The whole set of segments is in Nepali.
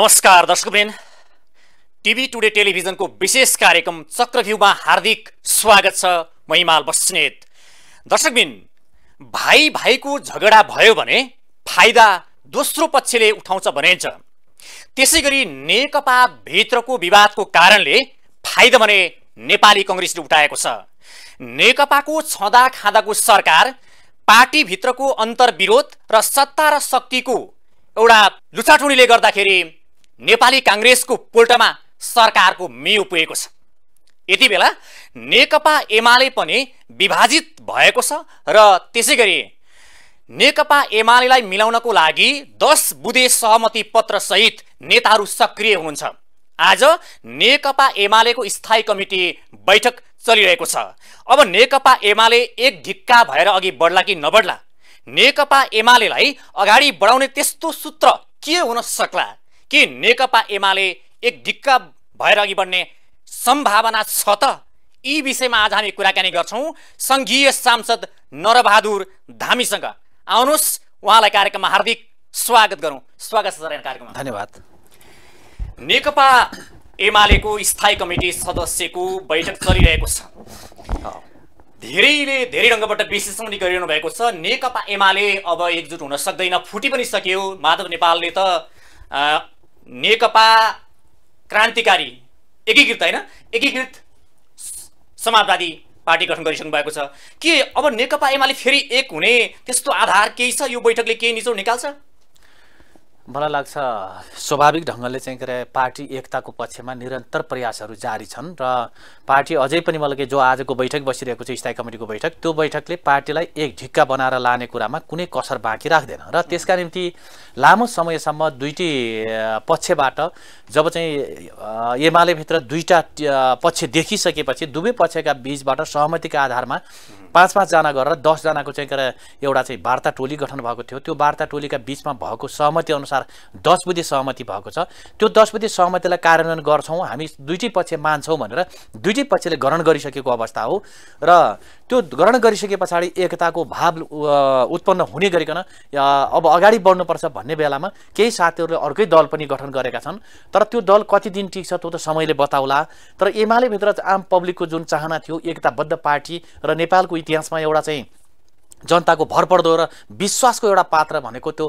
नमस्कार दर्शकवृन्द टिभी टुडे टेलिभिजनको विशेष कार्यक्रम चक्रभ्यूमा हार्दिक स्वागत छ म हिमाल बस्नेत दर्शकबिन भाइ भाइको झगडा भयो भने फाइदा दोस्रो पक्षले उठाउँछ भनिन्छ त्यसै गरी नेकपा भित्रको विवादको कारणले फाइदा भने नेपाली कङ्ग्रेसले उठाएको छ नेकपाको छँदा खाँदाको सरकार पार्टीभित्रको अन्तर्विरोध र सत्ता र शक्तिको एउटा लुचाटुनीले गर्दाखेरि नेपाली काङ्ग्रेसको पोल्टमा सरकारको मेउ पुगेको छ यति बेला नेकपा एमाले पनि विभाजित भएको छ र त्यसै गरी नेकपा एमालेलाई मिलाउनको लागि दस बुधे सहमति पत्रसहित नेताहरू सक्रिय हुनुहुन्छ आज नेकपा एमालेको स्थायी कमिटी बैठक चलिरहेको छ अब नेकपा एमाले एक ढिक्का भएर अघि बढ्ला कि नबढ्ला नेकपा एमालेलाई अगाडि बढाउने त्यस्तो सूत्र के हुन सक्ला के नेकपा एमाले एक ढिक्का भएर अघि बढ्ने सम्भावना छ त यी विषयमा आज हामी कुराकानी गर्छौँ सङ्घीय सांसद नरबहादुर धामीसँग आउनुहोस् उहाँलाई कार्यक्रममा हार्दिक स्वागत गरौँ स्वागत छ कार्यक्रममा धन्यवाद नेकपा एमालेको स्थायी कमिटी सदस्यको बैठक चलिरहेको छ धेरैले धेरै ढङ्गबाट विश्लेषण गरिरहनु भएको छ नेकपा एमाले अब एकजुट हुन सक्दैन फुटि पनि सक्यो माधव नेपालले त नेकपा क्रान्तिकारी एकीकृत होइन एकीकृत समाजवादी पार्टी गठन गरिसक्नु भएको छ के अब नेकपा एमाले फेरि एक हुने त्यस्तो आधार केही छ यो बैठकले केही निचोड निकाल्छ मलाई लाग्छ स्वाभाविक ढङ्गले चाहिँ के अरे पार्टी एकताको पक्षमा निरन्तर प्रयासहरू जारी छन् र पार्टी अझै पनि मलाई के जो आजको बैठक बसिरहेको छ स्थायी कमिटीको बैठक त्यो बैठकले पार्टीलाई एक ढिक्का बनाएर लाने कुरामा कुनै कसर बाँकी राख्दैन र त्यसका निम्ति लामो समयसम्म दुईटी पक्षबाट जब चाहिँ एमालेभित्र दुईवटा पक्ष देखिसकेपछि दुवै पक्षका बिचबाट सहमतिका आधारमा पाँच पाँचजना गरेर दसजनाको चाहिँ के अरे एउटा चाहिँ वार्ता टोली गठन भएको थियो त्यो वार्ता टोलीका बिचमा भएको सहमति अनुसार अनुसार दस बुझे सहमति भएको छ त्यो दस बुझे सहमतिलाई कार्यान्वयन गर्छौँ हामी दुइटै पक्ष मान्छौँ भनेर दुइटै पक्षले ग्रहण गरिसकेको अवस्था हो र त्यो ग्रहण गरिसके पछाडि एकताको भाव उत्पन्न हुने गरिकन अब अगाडि बढ्नुपर्छ भन्ने बेलामा केही साथीहरूले अर्कै दल पनि गठन गरेका छन् तर त्यो दल कति दिन टिक्छ त्यो त समयले बताउला तर एमाले भित्र आम पब्लिकको जुन चाहना थियो एकताबद्ध पार्टी र नेपालको इतिहासमा एउटा चाहिँ जनताको भरपर्दो र विश्वासको एउटा पात्र भनेको त्यो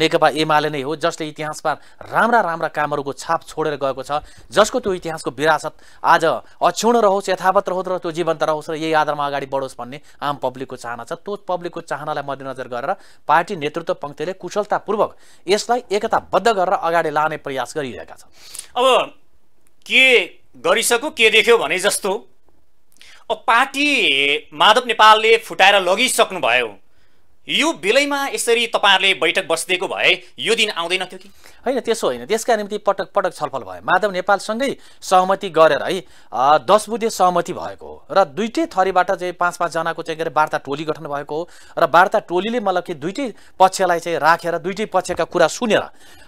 नेकपा एमाले नै हो जसले इतिहासमा राम्रा राम्रा कामहरूको छाप छोडेर गएको छ जसको त्यो इतिहासको विरासत आज अक्षुण रहोस् यथावत रहोस् र त्यो जीवन्त रहोस् र यही आधारमा अगाडि बढोस् भन्ने आम पब्लिकको चाहना छ त्यो पब्लिकको चाहनालाई मध्यनजर गरेर पार्टी नेतृत्व पङ्क्तिले कुशलतापूर्वक यसलाई एकताबद्ध गरेर अगाडि लाने प्रयास गरिरहेका छन् अब के गरिसक्यो के देख्यो भने जस्तो पार्टी माधव नेपालले फुटाएर लगिसक्नुभयो यो बेलैमा यसरी तपाईँहरूले बैठक बसिदिएको भए यो दिन आउँदैन थियो कि होइन त्यसो होइन त्यसका निम्ति पटक पटक छलफल भयो माधव नेपालसँगै सहमति गरेर है दस बुधे सहमति भएको हो र दुइटै थरीबाट चाहिँ पाँच पाँचजनाको चाहिँ के अरे वार्ता टोली गठन भएको हो र वार्ता टोलीले मतलब कि दुइटै पक्षलाई चाहिँ राखेर दुइटै पक्षका कुरा सुनेर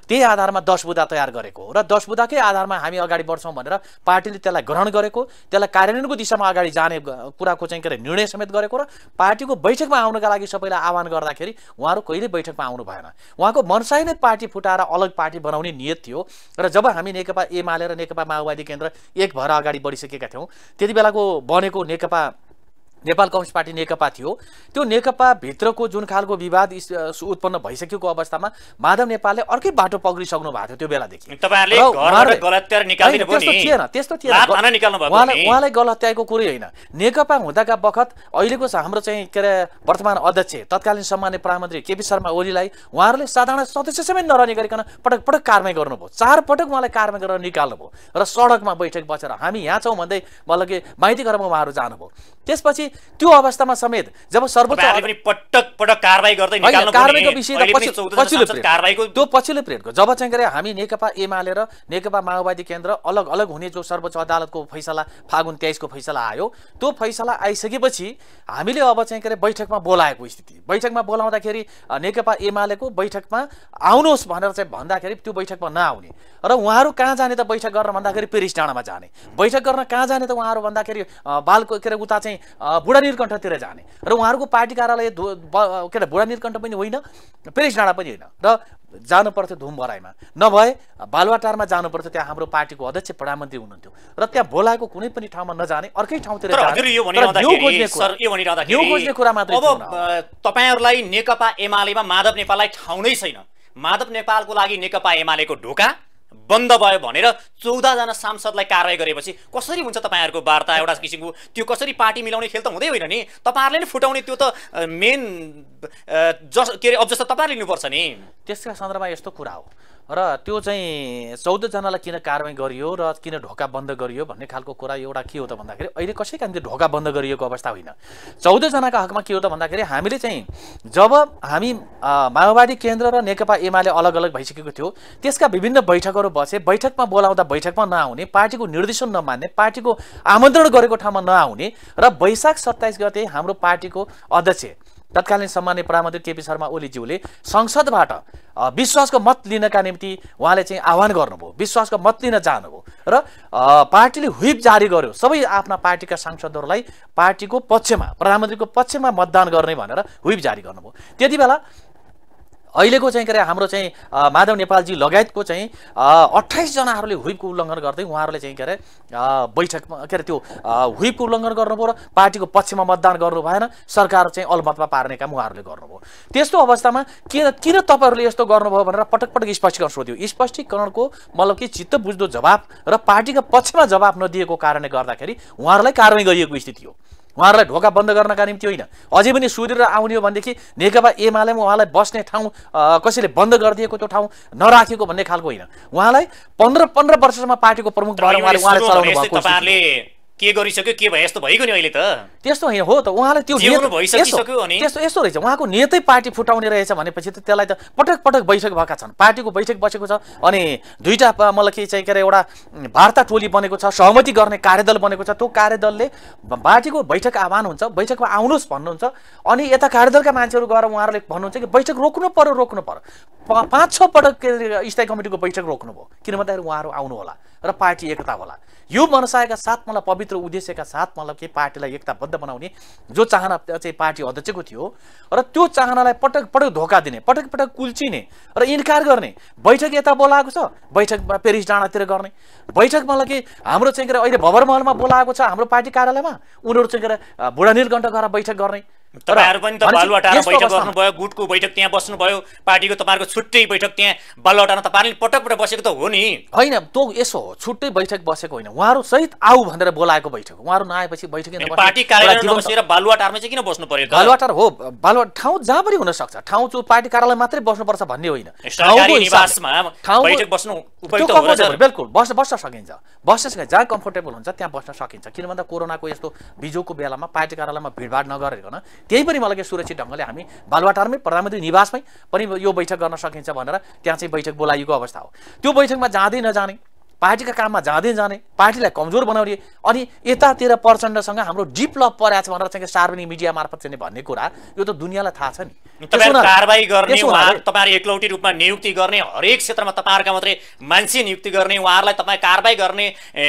त्यही आधारमा दस बुधा तयार गरेको हो र दस बुधाकै आधारमा हामी अगाडि बढ्छौँ भनेर पार्टीले त्यसलाई ग्रहण गरेको त्यसलाई कार्यान्वयनको दिशामा अगाडि जाने कुराको चाहिँ के अरे निर्णय समेत गरेको र पार्टीको बैठकमा आउनका लागि सबैलाई आह्वान निर्माण गर्दाखेरि उहाँहरू कहिले बैठकमा आउनु भएन उहाँको मनसाय नै पार्टी फुटाएर अलग पार्टी बनाउने नियत थियो र जब हामी नेकपा एमाले र नेकपा माओवादी केन्द्र एक भएर अगाडि बढिसकेका थियौँ त्यति बेलाको बनेको नेकपा नेपाल कम्युनिस्ट पार्टी नेकपा थियो त्यो नेकपाभित्रको जुन खालको विवाद उत्पन्न भइसकेको अवस्थामा माधव नेपालले अर्कै बाटो पक्रिसक्नु भएको थियो त्यो बेलादेखि थिएन त्यस्तो हत्याएको उहाँलाई कुरै होइन नेकपा हुँदाका बखत अहिलेको हाम्रो चाहिँ के अरे वर्तमान अध्यक्ष तत्कालीन सम्मान्य प्रधानमन्त्री केपी शर्मा ओलीलाई उहाँहरूले साधारण सदस्य समेत नरहने गरिकन पटक पटक कारवाही गर्नुभयो चार पटक उहाँलाई कारवाही गरेर निकाल्नुभयो र सडकमा बैठक बसेर हामी यहाँ छौँ भन्दै मतलब कि माइती घरमा उहाँहरू जानुभयो त्यसपछि त्यो अवस्थामा समेत जब सर्वोच्च पटक पटक कारवाही विषय पछिल्लो त्यो पछिल्लो पिरियडको जब चाहिँ गरे हामी नेकपा एमाले र नेकपा माओवादी केन्द्र अलग अलग हुने जो सर्वोच्च अदालतको फैसला फागुन तेइसको फैसला आयो त्यो फैसला आइसकेपछि हामीले अब चाहिँ के अरे बैठकमा बोलाएको स्थिति बैठकमा बोलाउँदाखेरि नेकपा एमालेको बैठकमा आउनुहोस् भनेर चाहिँ भन्दाखेरि त्यो बैठकमा नआउने र उहाँहरू कहाँ जाने त बैठक गर्न भन्दाखेरि पेरिस डाँडामा जाने बैठक गर्न कहाँ जाने त उहाँहरू भन्दाखेरि बालको के अरे उता चाहिँ बुढा निरकण्ठतिर जाने र उहाँहरूको पार्टी कार्यालय के अरे बुढा निरकण्ठ पनि होइन पेरिस डाँडा पनि होइन र जानु पर्थ्यो धुम नभए बालुवाटारमा जानु पर्थ्यो त्यहाँ हाम्रो पार्टीको अध्यक्ष प्रधानमन्त्री हुनुहुन्थ्यो र त्यहाँ भोलाको कुनै पनि ठाउँमा नजाने अर्कै ठाउँतिर तपाईँहरूलाई नेकपा एमालेमा माधव नेपाललाई ठाउँ नै छैन माधव नेपालको लागि नेकपा एमालेको ढोका बन्द भयो भनेर चौधजना सांसदलाई कारवाही गरेपछि कसरी हुन्छ तपाईँहरूको वार्ता एउटा किसिमको त्यो कसरी पार्टी मिलाउने खेल त हुँदै होइन नि तपाईँहरूले नै फुटाउने त्यो त मेन जस के अरे त तपाईँहरूले लिनुपर्छ नि त्यसका सन्दर्भमा यस्तो कुरा हो र त्यो चाहिँ चौधजनालाई किन कारवाही गरियो र किन ढोका बन्द गरियो भन्ने खालको कुरा एउटा के हो त भन्दाखेरि अहिले कसै कारण ढोका बन्द गरिएको अवस्था होइन चौधजनाका हकमा के हो त भन्दाखेरि हामीले चाहिँ जब हामी माओवादी केन्द्र र नेकपा एमाले अलग अलग भइसकेको थियो त्यसका विभिन्न बैठकहरू बसे बैठकमा बोलाउँदा बैठकमा नआउने पार्टीको निर्देशन नमान्ने पार्टीको आमन्त्रण गरेको ठाउँमा नआउने र वैशाख सत्ताइस गते हाम्रो पार्टीको अध्यक्ष तत्कालीन सम्मान्य प्रधानमन्त्री केपी शर्मा ओलीज्यूले संसदबाट विश्वासको मत लिनका निम्ति उहाँले चाहिँ आह्वान गर्नुभयो विश्वासको मत लिन जानुभयो र पार्टीले ह्विप जारी गर्यो सबै आफ्ना पार्टीका सांसदहरूलाई पार्टीको पक्षमा प्रधानमन्त्रीको पक्षमा मतदान गर्ने भनेर ह्विप जारी गर्नुभयो त्यति बेला अहिलेको चाहिँ के अरे हाम्रो चाहिँ माधव नेपालजी लगायतको चाहिँ अठाइसजनाहरूले हुइपको उल्लङ्घन गर्दै उहाँहरूले चाहिँ के अरे बैठकमा के अरे त्यो हुइपको उल्लङ्घन गर्नुभयो र पार्टीको पक्षमा मतदान गर्नु भएन सरकार चाहिँ अलमतमा पार्ने काम उहाँहरूले गर्नुभयो त्यस्तो अवस्थामा किन किन तपाईँहरूले यस्तो गर्नुभयो भनेर पटक पटक स्पष्टीकरण सोध्यो स्पष्टीकरणको मतलब कि चित्त बुझ्दो जवाब र पार्टीका पक्षमा जवाब नदिएको कारणले गर्दाखेरि उहाँहरूलाई कारवाही गरिएको स्थिति हो उहाँहरूलाई ढोका बन्द गर्नका निम्ति होइन अझै पनि सूर्य आउने हो भनेदेखि नेकपा एमालेमा उहाँलाई बस्ने ठाउँ कसैले बन्द गरिदिएको त्यो ठाउँ नराखेको भन्ने खालको होइन उहाँलाई पन्ध्र पन्ध्र वर्षसम्म पार्टीको प्रमुख भएर उहाँले चलाउनु भएको के गरिसक्यो के भयो यस्तो भइगयो नि अहिले त त्यस्तो होइन हो त उहाँले त्यो त्यस्तो यस्तो रहेछ उहाँको नेतै पार्टी फुटाउने रहेछ भनेपछि त त्यसलाई त पटक पटक बैठक भएका छन् पार्टीको बैठक बसेको छ अनि दुईवटा मलाई के चाहिँ के अरे एउटा वार्ता टोली बनेको छ सहमति गर्ने कार्यदल बनेको छ त्यो कार्यदलले पार्टीको बैठक आह्वान हुन्छ बैठकमा आउनुहोस् भन्नुहुन्छ अनि यता कार्यदलका मान्छेहरू गएर उहाँहरूले भन्नुहुन्छ कि बैठक रोक्नु पऱ्यो रोक्नु पऱ्यो पाँच छ पटक स्थायी कमिटीको बैठक रोक्नुभयो किन भन्दाखेरि उहाँहरू आउनु होला र पार्टी एकता होला यो मनसायका साथ मलाई पवित्र उद्देश्यका साथ मतलब के पार्टीलाई एकताबद्ध बनाउने जो चाहना चाहिँ पार्टी अध्यक्षको थियो र त्यो चाहनालाई पटक पटक धोका दिने पटक पटक कुल्चिने र इन्कार गर्ने बैठक यता बोलाएको छ बैठक पेरिस डाँडातिर गर्ने बैठक मतलब के हाम्रो चाहिँ के अरे अहिले महलमा बोलाएको छ हाम्रो पार्टी कार्यालयमा उनीहरू चाहिँ के अरे बुढानीलकण्ठ गएर बैठक गर्ने तपाईँहरू पनि त बालुवाटारमा बैठक गर्नुभयो गुटको बैठक त्यहाँ बस्नुभयो पार्टीको तपाईँहरूको छुट्टै बैठक त्यहाँ बालुवाटामा तपाईँहरूले पटक पटक बसेको त हो नि होइन त्यो यसो हो छुट्टै बैठक बसेको होइन उहाँहरू सहित आऊ भनेर बोलाएको बैठक उहाँहरू नआएपछि बैठक पार्टी कार्यालयमा बसेर बालुवाटारमा चाहिँ किन बस्नु पर्यो बालुवाटार हो बालुवा ठाउँ जहाँ पनि हुनसक्छ ठाउँ चाहिँ पार्टी कार्यालय मात्रै बस्नुपर्छ भन्ने होइन बिल्कुल बस्न बस्न सकिन्छ बस्न सकिन्छ जहाँ कम्फोर्टेबल हुन्छ त्यहाँ बस्न सकिन्छ किन भन्दा कोरोनाको यस्तो बिजोको बेलामा पार्टी कार्यालयमा भिडभाड नगरिकन त्यही पनि मलाई के सुरक्षित ढङ्गले हामी बालुवाटारमै प्रधानमन्त्री निवासमै पनि यो बैठक गर्न सकिन्छ भनेर त्यहाँ चाहिँ बैठक बोलाइएको अवस्था हो त्यो बैठकमा जाँदै नजाने पार्टीका काममा जाँदै जाने पार्टीलाई कमजोर बनाउने अनि यतातिर प्रचण्डसँग हाम्रो डिप लप परेको छ भनेर चाहिँ सार्वजनिक मिडिया मार्फत चाहिँ भन्ने कुरा यो त दुनियाँलाई थाहा छ नि कारवाही गर्ने तपाईँहरू एकलौटी रूपमा नियुक्ति गर्ने हरेक क्षेत्रमा तपाईँहरूका मात्रै मान्छे नियुक्ति गर्ने उहाँहरूलाई तपाईँ कारवाही गर्ने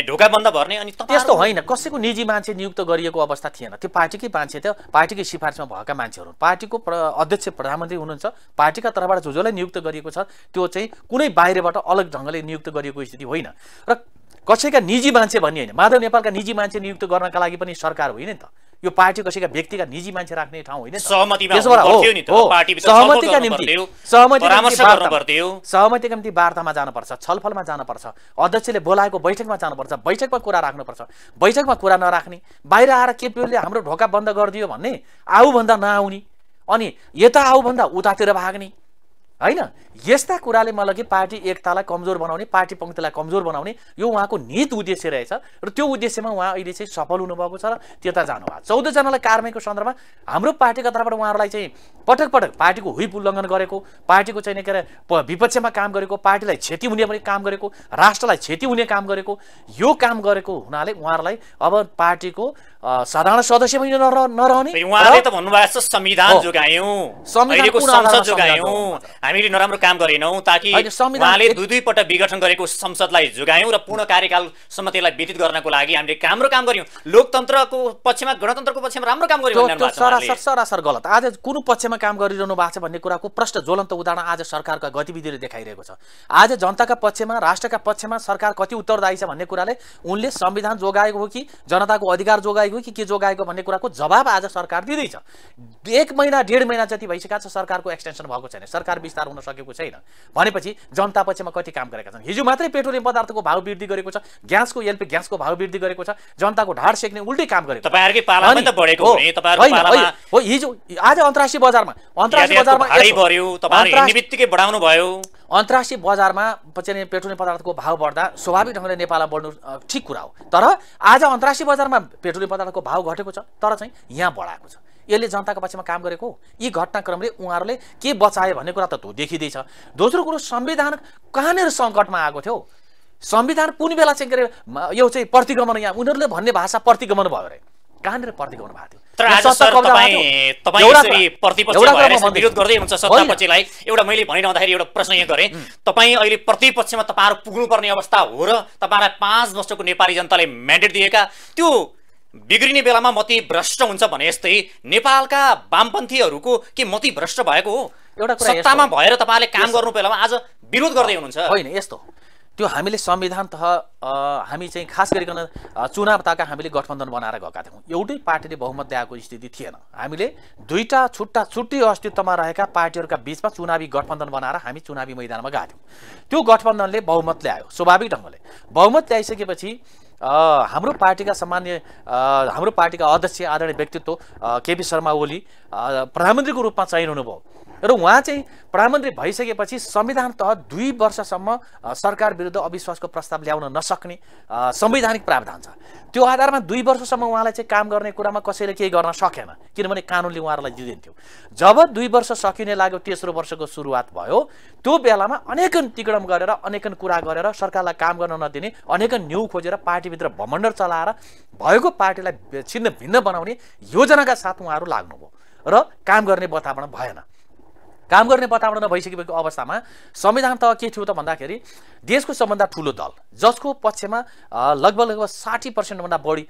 ढोका बन्द भर्ने अनि त्यस्तो होइन कसैको निजी मान्छे नियुक्त गरिएको अवस्था थिएन त्यो पार्टीकै मान्छे थियो पार्टीकै सिफारिसमा भएका मान्छेहरू पार्टीको अध्यक्ष प्रधानमन्त्री हुनुहुन्छ पार्टीका तर्फबाट जो जसलाई नियुक्त गरिएको छ त्यो चाहिँ कुनै बाहिरबाट अलग ढङ्गले नियुक्त गरिएको स्थिति होइन र कसैका निजी मान्छे भन्ने होइन माधव नेपालका निजी मान्छे नियुक्त गर्नका लागि पनि सरकार होइन नि त यो पार्टी कसैका व्यक्तिका निजी मान्छे राख्ने ठाउँ होइन सहमतिका निम्ति सहमतिका निम्ति वार्तामा जानुपर्छ छलफलमा जानुपर्छ अध्यक्षले बोलाएको बैठकमा जानुपर्छ बैठकमा कुरा राख्नुपर्छ बैठकमा कुरा नराख्ने बाहिर आएर केपिओले हाम्रो ढोका बन्द गरिदियो भन्ने आऊभन्दा नआउने अनि यता आऊभन्दा उतातिर भाग्ने होइन यस्ता कुराले मलाई कि पार्टी एकतालाई कमजोर बनाउने पार्टी पङ्क्तिलाई कमजोर बनाउने यो उहाँको निहित उद्देश्य रहेछ र त्यो उद्देश्यमा उहाँ अहिले चाहिँ सफल हुनुभएको छ र त्यता जानुभएको चौधजनालाई कारवाहीको सन्दर्भमा हाम्रो पार्टीको तर्फबाट उहाँहरूलाई चाहिँ पटक पटक पार्टीको हुइप उल्लङ्घन गरेको पार्टीको चाहिँ के अरे विपक्षमा काम गरेको पार्टीलाई क्षति हुने पनि काम गरेको राष्ट्रलाई क्षति हुने काम गरेको यो काम गरेको हुनाले उहाँहरूलाई अब पार्टीको साधारण सदस्य पनि नरहने उहाँले त भन्नुभएको छ संविधान जोगायौँ जोगायौँ हामीले नराम्रो काम गरेनौँ ताकि उहाँले दुई दुई पटक विघटन गरेको संसदलाई जोगायौँ र पूर्ण कार्यकालसम्म त्यसलाई व्यतीत गर्नको लागि हामीले राम्रो काम गऱ्यौँ लोकतन्त्रको पक्षमा गणतन्त्रको पक्षमा राम्रो काम गऱ्यौँ सरासर सरासर गलत आज कुन पक्षमा काम गरिरहनु भएको छ भन्ने कुराको प्रश्न ज्वलन्त उदाहरण आज सरकारका गतिविधिले देखाइरहेको छ आज जनताका पक्षमा राष्ट्रका पक्षमा सरकार कति उत्तरदायी छ भन्ने कुराले उनले संविधान जोगाएको हो कि जनताको अधिकार जोगाएको हो कि के जोगाएको भन्ने कुराको जवाब आज सरकार दिँदैछ एक महिना डेढ महिना जति भइसकेका छ सरकारको एक्सटेन्सन भएको छैन सरकार विस्तार हुन सकेको छैन भनेपछि जनता पक्षमा कति काम गरेका छन् हिजो मात्रै पेट्रोलियम पदार्थको भाव वृद्धि गरेको छ ग्यासको एलपी ग्यासको भाव वृद्धि गरेको छ जनताको ढाड सेक्ने उल्टै काम गरेको हिजो आज अन्तर्राष्ट्रिय बजार बजारमा अन्तर्राष्ट्रिय बजारमा भयो अन्तर्राष्ट्रिय बजारमा चाहिँ पेट्रोलियम पदार्थको भाव बढ्दा स्वाभाविक ढङ्गले नेपालमा बढ्नु ठिक कुरा हो तर आज अन्तर्राष्ट्रिय बजारमा पेट्रोलियम पदार्थको भाव घटेको छ तर चाहिँ यहाँ बढाएको छ यसले जनताको पक्षमा काम गरेको यी घटनाक्रमले उहाँहरूले के बचाए भन्ने कुरा त देखिँदैछ दोस्रो कुरो संविधान कहाँनिर सङ्कटमा आएको थियो संविधान कुन बेला चाहिँ के अरे यो चाहिँ प्रतिगमन यहाँ उनीहरूले भन्ने भाषा प्रतिगमन भयो अरे कहाँनिर प्रतिगमन भएको थियो तर आज सर तपाईँ तपाईँ यसरी प्रतिपक्ष भएर विरोध गर्दै हुनुहुन्छ सत्तापक्षलाई एउटा मैले भनिरहँदाखेरि एउटा प्रश्न यहाँ गरेँ तपाईँ अहिले प्रतिपक्षमा तपाईँहरू पुग्नुपर्ने अवस्था हो र तपाईँलाई पाँच वर्षको नेपाली जनताले म्यान्डेट दिएका त्यो बिग्रिने बेलामा मती भ्रष्ट हुन्छ भने यस्तै नेपालका वामपन्थीहरूको के मती भ्रष्ट भएको हो एउटा सत्तामा भएर तपाईँले काम गर्नु बेलामा आज विरोध गर्दै हुनुहुन्छ होइन यस्तो त्यो हामीले संविधान तह हामी चाहिँ खास गरिकन चुनाव ताका हामीले गठबन्धन बनाएर गएका थियौँ एउटै पार्टीले बहुमत ल्याएको स्थिति थिएन हामीले दुईवटा छुट्टा छुट्टै अस्तित्वमा रहेका पार्टीहरूका बिचमा चुनावी गठबन्धन बनाएर हामी चुनावी मैदानमा गएका थियौँ त्यो गठबन्धनले बहुमत ल्यायो स्वाभाविक ढङ्गले बहुमत ल्याइसकेपछि हाम्रो पार्टीका सामान्य हाम्रो पार्टीका अध्यक्ष आदरणीय व्यक्तित्व केपी शर्मा ओली प्रधानमन्त्रीको रूपमा चयन हुनुभयो र उहाँ चाहिँ प्रधानमन्त्री भइसकेपछि संविधान तह दुई वर्षसम्म सरकार विरुद्ध अविश्वासको प्रस्ताव ल्याउन नसक्ने संवैधानिक प्रावधान छ त्यो आधारमा दुई वर्षसम्म उहाँलाई चाहिँ काम गर्ने कुरामा कसैले केही गर्न सकेन किनभने कानुनले उहाँहरूलाई दिँदैनथ्यो जब दुई वर्ष सकिने लाग्यो तेस्रो वर्षको सुरुवात भयो त्यो बेलामा अनेकन तिगडम गरेर अनेकन कुरा गरेर सरकारलाई काम गर्न नदिने अनेकन न्यु खोजेर पार्टीभित्र भमण्डर चलाएर भएको पार्टीलाई छिन्न भिन्न बनाउने योजनाका साथ उहाँहरू लाग्नुभयो र काम गर्ने वातावरण भएन काम गर्ने वातावरण नभइसकेको अवस्थामा संविधान त के थियो त भन्दाखेरि देशको सबभन्दा ठुलो दल जसको पक्षमा लगभग लगभग साठी पर्सेन्टभन्दा बढी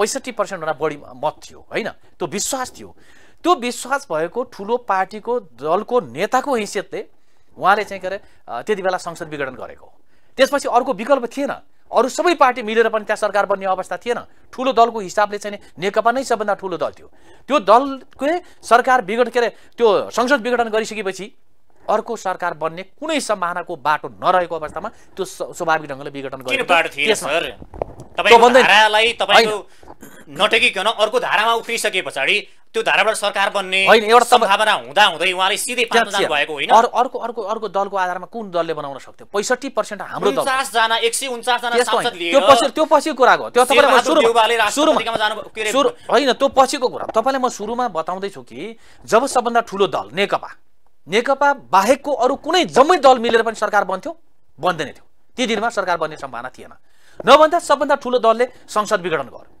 पैँसठी पर्सेन्टभन्दा बढी मत थियो होइन त्यो विश्वास थियो त्यो विश्वास भएको ठुलो पार्टीको दलको नेताको हैसियतले उहाँले चाहिँ के अरे त्यति बेला संसद विघटन गरेको त्यसपछि अर्को विकल्प थिएन अरू सबै पार्टी मिलेर पनि त्यहाँ सरकार बन्ने अवस्था थिएन ठुलो दलको हिसाबले चाहिँ नेकपा नै सबभन्दा ठुलो दल थियो त्यो दलकै सरकार विघटन के अरे त्यो संसद विघटन गरिसकेपछि अर्को सरकार बन्ने कुनै सम्भावनाको बाटो नरहेको अवस्थामा त्यो स्वाभाविक ढङ्गले विघटन नटेकिकन अर्को धारामा उफ्रिसके पछाडि त्यो धाराबाट सरकार बन्ने सम्भावना हुँदा हुँदै उहाँले सिधै पाँच हजार भएको होइन अर्को अर्को अर्को दलको आधारमा कुन दलले बनाउन सक्थ्यो पैसठी पर्सेन्ट हाम्रो उन्चासजना एक सय उन्चासजना सांसद त्यो पछि कुराको त्यो सुरु होइन त्यो पछिको कुरा तपाईँलाई म सुरुमा बताउँदैछु कि जब सबभन्दा ठुलो दल नेकपा नेकपा बाहेकको अरू कुनै जम्मै दल मिलेर पनि सरकार बन्थ्यो बन्दैन थियो ती दिनमा सरकार बन्ने सम्भावना थिएन नभन्दा सबभन्दा ठुलो दलले संसद विघटन गर्यो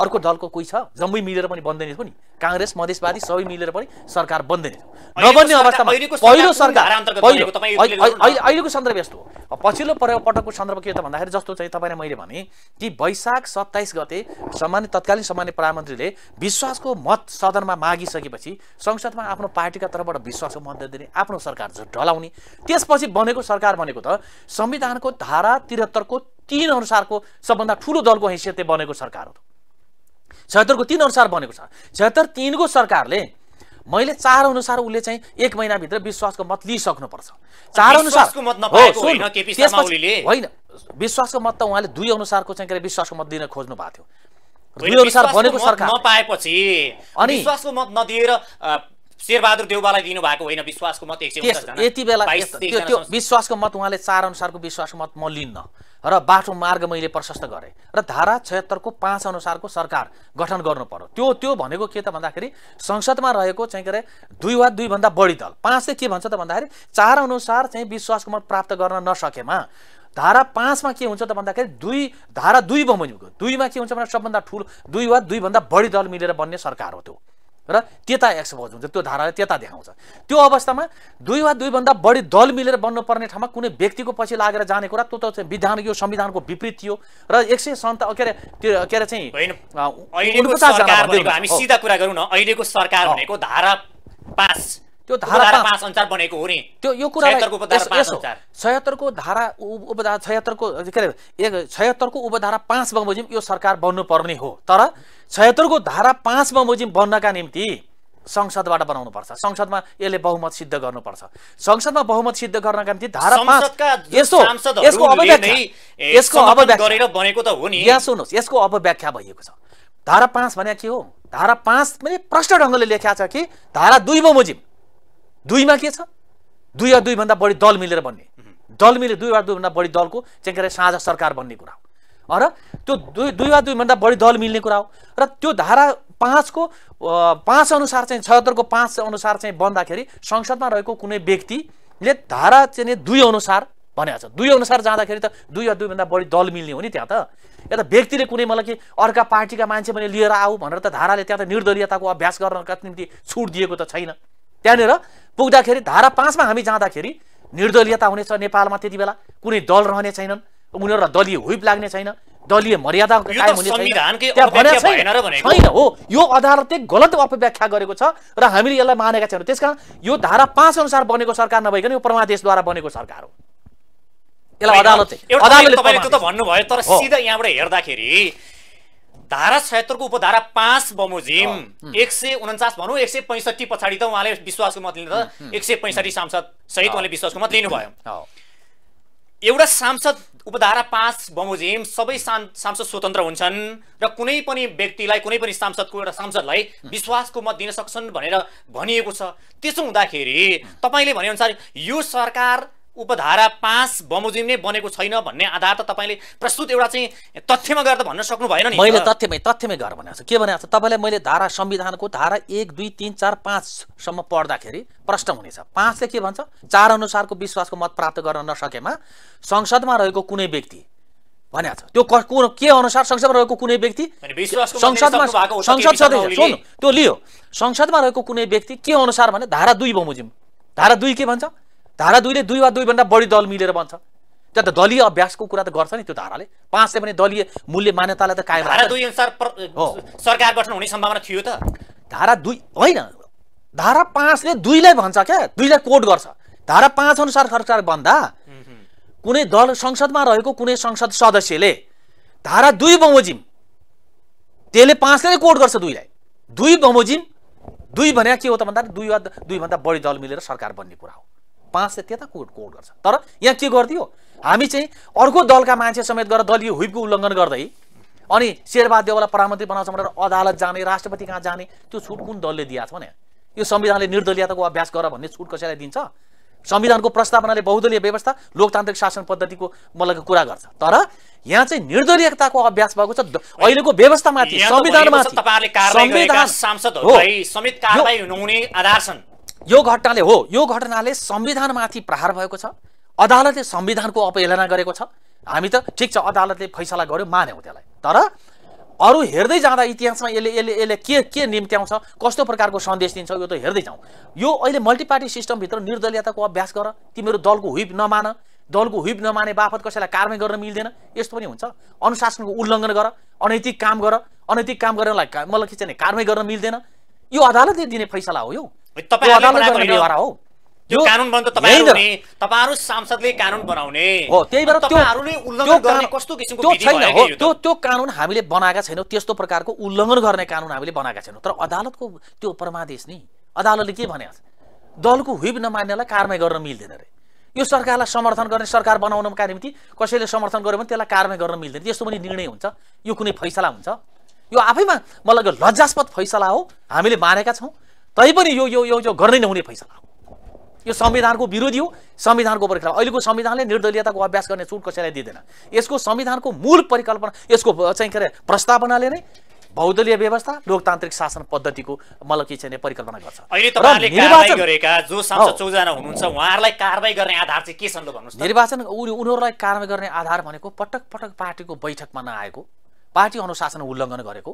अर्को दलको कोही छ जम्मै मिलेर पनि बन्दैन थियो नि काङ्ग्रेस मधेसवादी सबै मिलेर पनि सरकार बन्दैन थियो नबन्ने अवस्थामा पहिलो सरकार अहिलेको सन्दर्भ यस्तो हो पछिल्लो पटकको सन्दर्भ के हो त भन्दाखेरि जस्तो चाहिँ तपाईँलाई मैले भने कि वैशाख सत्ताइस गते सामान्य तत्कालीन सामान्य प्रधानमन्त्रीले विश्वासको मत सदनमा मागिसकेपछि संसदमा आफ्नो पार्टीका तर्फबाट विश्वासको मत दिने आफ्नो सरकार ढलाउने त्यसपछि बनेको सरकार भनेको त संविधानको धारा त्रिहत्तरको तिन अनुसारको सबभन्दा ठुलो दलको हैसियतले बनेको सरकार हो छत्तरको तिन अनुसार बनेको छ छत्तर तिनको सरकारले मैले चार अनुसार उसले चाहिँ एक महिनाभित्र विश्वासको मत लिइसक्नुपर्छ चार अनुसार होइन विश्वासको मत त उहाँले दुई अनुसारको चाहिँ के अरे विश्वासको मत दिन खोज्नु भएको थियो दुई अनुसार बनेको सरकार नपाएपछि अनि विश्वासको मत नदिएर शेरबहादुर देउबालाई दिनुभएको होइन विश्वासको मत यति बेला त्यो विश्वासको मत उहाँले चार अनुसारको विश्वासको मत म लिन्न र बाटो मार्ग मैले प्रशस्त गरेँ र धारा छयत्तरको पाँच अनुसारको सरकार गठन गर्नु पर्यो त्यो त्यो भनेको के त भन्दाखेरि संसदमा रहेको चाहिँ के अरे दुई वा दुईभन्दा बढी दल पाँचले के भन्छ त भन्दाखेरि चार अनुसार चाहिँ विश्वासको मत प्राप्त गर्न नसकेमा धारा पाँचमा के हुन्छ त भन्दाखेरि दुई धारा दुई बमोजिमको दुईमा के हुन्छ भने सबभन्दा ठुलो दुई वा दुईभन्दा बढी दल मिलेर बन्ने सरकार हो त्यो र त्यता एक्सपोज हुन्छ त्यो धाराले त्यता देखाउँछ त्यो अवस्थामा दुई वा दुईभन्दा बढी दल मिलेर बन्नुपर्ने ठाउँमा कुनै व्यक्तिको पछि लागेर जाने कुरा त्यो त विधान यो संविधानको विपरीत थियो र एक सय सन्त के अरे त्यो के अरे चाहिँ अहिलेको सरकार भनेको धारा पाँच त्यो धारा पाँच अनुसार बनेको हो नि त्यो यो कुरा छयत्तरको धारा उपधारा छयत्तरको के अरे छयत्तरको उपधारा पाँच बमोजिम यो सरकार बन्नु पर्ने हो तर छयत्तरको धारा पाँच बमोजिम बन्नका निम्ति संसदबाट बनाउनु पर्छ संसदमा यसले बहुमत सिद्ध गर्नुपर्छ संसदमा बहुमत सिद्ध गर्नका निम्ति धारा यहाँ सुन्नुहोस् यसको अवव्याख्या भइएको छ धारा पाँच भने के हो धारा पाँच पनि प्रष्ट ढङ्गले लेखाएको छ कि धारा दुई बमोजिम दुईमा के छ दुई या दुईभन्दा बढी दल मिलेर बन्ने दल मिलेर दुई वा दुईभन्दा बढी दलको चाहिँ के अरे साझा सरकार बन्ने कुरा हो र त्यो दुई दुई वा दुईभन्दा बढी दल मिल्ने कुरा हो र त्यो धारा पाँचको पाँच अनुसार चाहिँ छत्तरको पाँच अनुसार चाहिँ बन्दाखेरि संसदमा रहेको कुनै व्यक्तिले धारा चाहिँ दुई अनुसार भनेको छ दुई अनुसार जाँदाखेरि त दुई वा दुईभन्दा बढी दल मिल्ने हो नि त्यहाँ त यता व्यक्तिले कुनै मलाई कि अर्का पार्टीका मान्छे पनि लिएर आऊ भनेर त धाराले त्यहाँ त निर्दलीयताको अभ्यास गर्नका निम्ति छुट दिएको त छैन त्यहाँनिर पुग्दाखेरि धारा पाँचमा हामी जाँदाखेरि निर्दलीयता हुनेछ नेपालमा त्यति बेला कुनै दल रहने छैनन् उनीहरूलाई दलीय हुइप लाग्ने छैन दलीय मर्यादा कायम हुने छैन हो यो अदालतले गलत अपव्याख्या गरेको छ र हामीले यसलाई मानेका छैनौँ त्यस यो धारा पाँच अनुसार बनेको सरकार नभइकन यो परमादेशद्वारा बनेको सरकार हो यसलाई अदालतले त भन्नुभयो तर सिधा यहाँबाट हेर्दाखेरि धारा छयत्तरको उपधारा पाँच बमोजिम एक सय उन्चास भनौँ एक सय पैँसठी पछाडि त उहाँले विश्वासको मत लिनु त एक सय पैँसठी सांसद सहित उहाँले विश्वासको मत लिनुभयो एउटा सांसद उपधारा पाँच बमोजिम सबै सांसद स्वतन्त्र हुन्छन् र कुनै पनि व्यक्तिलाई कुनै पनि सांसदको एउटा सांसदलाई विश्वासको मत दिन सक्छन् भनेर भनिएको छ त्यसो हुँदाखेरि तपाईँले भनेअनुसार यो सरकार उपधारा पाँच बमोजिम नै बनेको छैन भन्ने आधार त तपाईँले प्रस्तुत एउटा चाहिँ तथ्यमा गएर त भन्न सक्नु भएन नि मैले तथ्यमै तथ्यमै गएर भनेको छु के भनेको छ तपाईँलाई मैले धारा संविधानको धारा एक दुई तिन चार पाँचसम्म पढ्दाखेरि प्रश्न हुनेछ पाँचले के भन्छ चार अनुसारको विश्वासको मत प्राप्त गर्न नसकेमा संसदमा रहेको कुनै व्यक्ति भनेको छ त्यो के अनुसार संसदमा रहेको कुनै व्यक्ति संसदमा संसद सदस्य सुन त्यो लियो संसदमा रहेको कुनै व्यक्ति के अनुसार भने धारा दुई बमोजिम धारा दुई के भन्छ धारा दुईले दुई वा दुईभन्दा बढी दल मिलेर बन्छ त्यहाँ त दलीय अभ्यासको कुरा त गर्छ नि त्यो धाराले पाँचले पनि दलीय मूल्य मान्यतालाई त कायम सरकार गठन हुने सम्भावना थियो त धारा दुई होइन धारा पाँचले दुईलाई भन्छ क्या दुईलाई कोट गर्छ धारा पाँच अनुसार सरकार बन्दा कुनै दल संसदमा रहेको कुनै संसद सदस्यले धारा दुई बमोजिम त्यसले पाँचले कोट गर्छ दुईलाई दुई बमोजिम दुई भने के हो त भन्दा दुई वा दुईभन्दा बढी दल मिलेर सरकार बन्ने कुरा हो पाँच सय त्यता कोट कोट गर्छ तर यहाँ के गरिदियो हामी चाहिँ अर्को दलका मान्छे समेत गरेर दलीय हुइपको उल्लङ्घन गर्दै अनि शेरबहादेवलाई प्रधानमन्त्री बनाउँछ भनेर अदालत जाने राष्ट्रपति कहाँ जाने त्यो छुट कुन दलले दिएको छ भने यो संविधानले निर्दलीयताको अभ्यास गर भन्ने छुट कसैलाई दिन्छ संविधानको प्रस्तावनाले बहुदलीय व्यवस्था लोकतान्त्रिक शासन पद्धतिको मतलब कुरा गर्छ तर यहाँ चाहिँ निर्दलीयताको अभ्यास भएको छ अहिलेको व्यवस्थामाथि संविधानमाथि तपाईँहरूले सांसदहरूलाई समेत कारबाही हुनुहुने आधार छन् यो घटनाले हो यो घटनाले संविधानमाथि प्रहार भएको छ अदालतले संविधानको अपहेलना गरेको छ हामी त ठिक छ अदालतले फैसला गर्यो मान्यौँ त्यसलाई तर अरू हेर्दै जाँदा इतिहासमा यसले यसले यसले के के निम्त्याउँछ कस्तो प्रकारको सन्देश दिन्छ यो त हेर्दै जाउँ यो अहिले मल्टिपार्टी सिस्टमभित्र निर्दलीयताको अभ्यास गर तिमीहरू दलको हुइप नमान दलको हुइप नमाने बापत कसैलाई कारवाही गर्न मिल्दैन यस्तो पनि हुन्छ अनुशासनको उल्लङ्घन गर अनैतिक काम गर अनैतिक काम गर्नलाई मलाई के छ भने कारवाही गर्न मिल्दैन यो अदालतले दिने फैसला हो यो तपाईँहरू सांसदले कानुन बनाउने हो त्यही भएर त्यो त्यो कानुन हामीले बनाएका छैनौँ त्यस्तो प्रकारको उल्लङ्घन गर्ने कानुन हामीले बनाएका छैनौँ तर अदालतको त्यो परमादेश नि अदालतले के भने दलको हुइब नमान्नेलाई कारवाही गर्न मिल्दैन अरे यो सरकारलाई समर्थन गर्ने सरकार बनाउनका निम्ति कसैले समर्थन गर्यो भने त्यसलाई कारवाही गर्न मिल्दैन त्यस्तो पनि निर्णय हुन्छ यो कुनै फैसला हुन्छ यो आफैमा मलाई यो लज्जास्पद फैसला हो हामीले मानेका छौँ तैपनि यो यो यो गर्नै नहुने फैसला हो यो संविधानको विरोधी हो संविधानको परिकल्पना अहिलेको संविधानले निर्दलीयताको अभ्यास गर्ने छुट कसैलाई दिँदैन यसको संविधानको मूल परिकल्पना यसको चाहिँ के अरे प्रस्तावनाले नै बहुदलीय व्यवस्था लोकतान्त्रिक शासन पद्धतिको मलाई के चाहिँ परिकल्पना गर्छ अहिले गरेका जो चौजना हुनुहुन्छ उहाँहरूलाई कारवाही गर्ने आधार चाहिँ के भन्नुहोस् निर्वाचन उनीहरूलाई कारवाही गर्ने आधार भनेको पटक पटक पार्टीको बैठकमा नआएको पार्टी अनुशासन उल्लङ्घन गरेको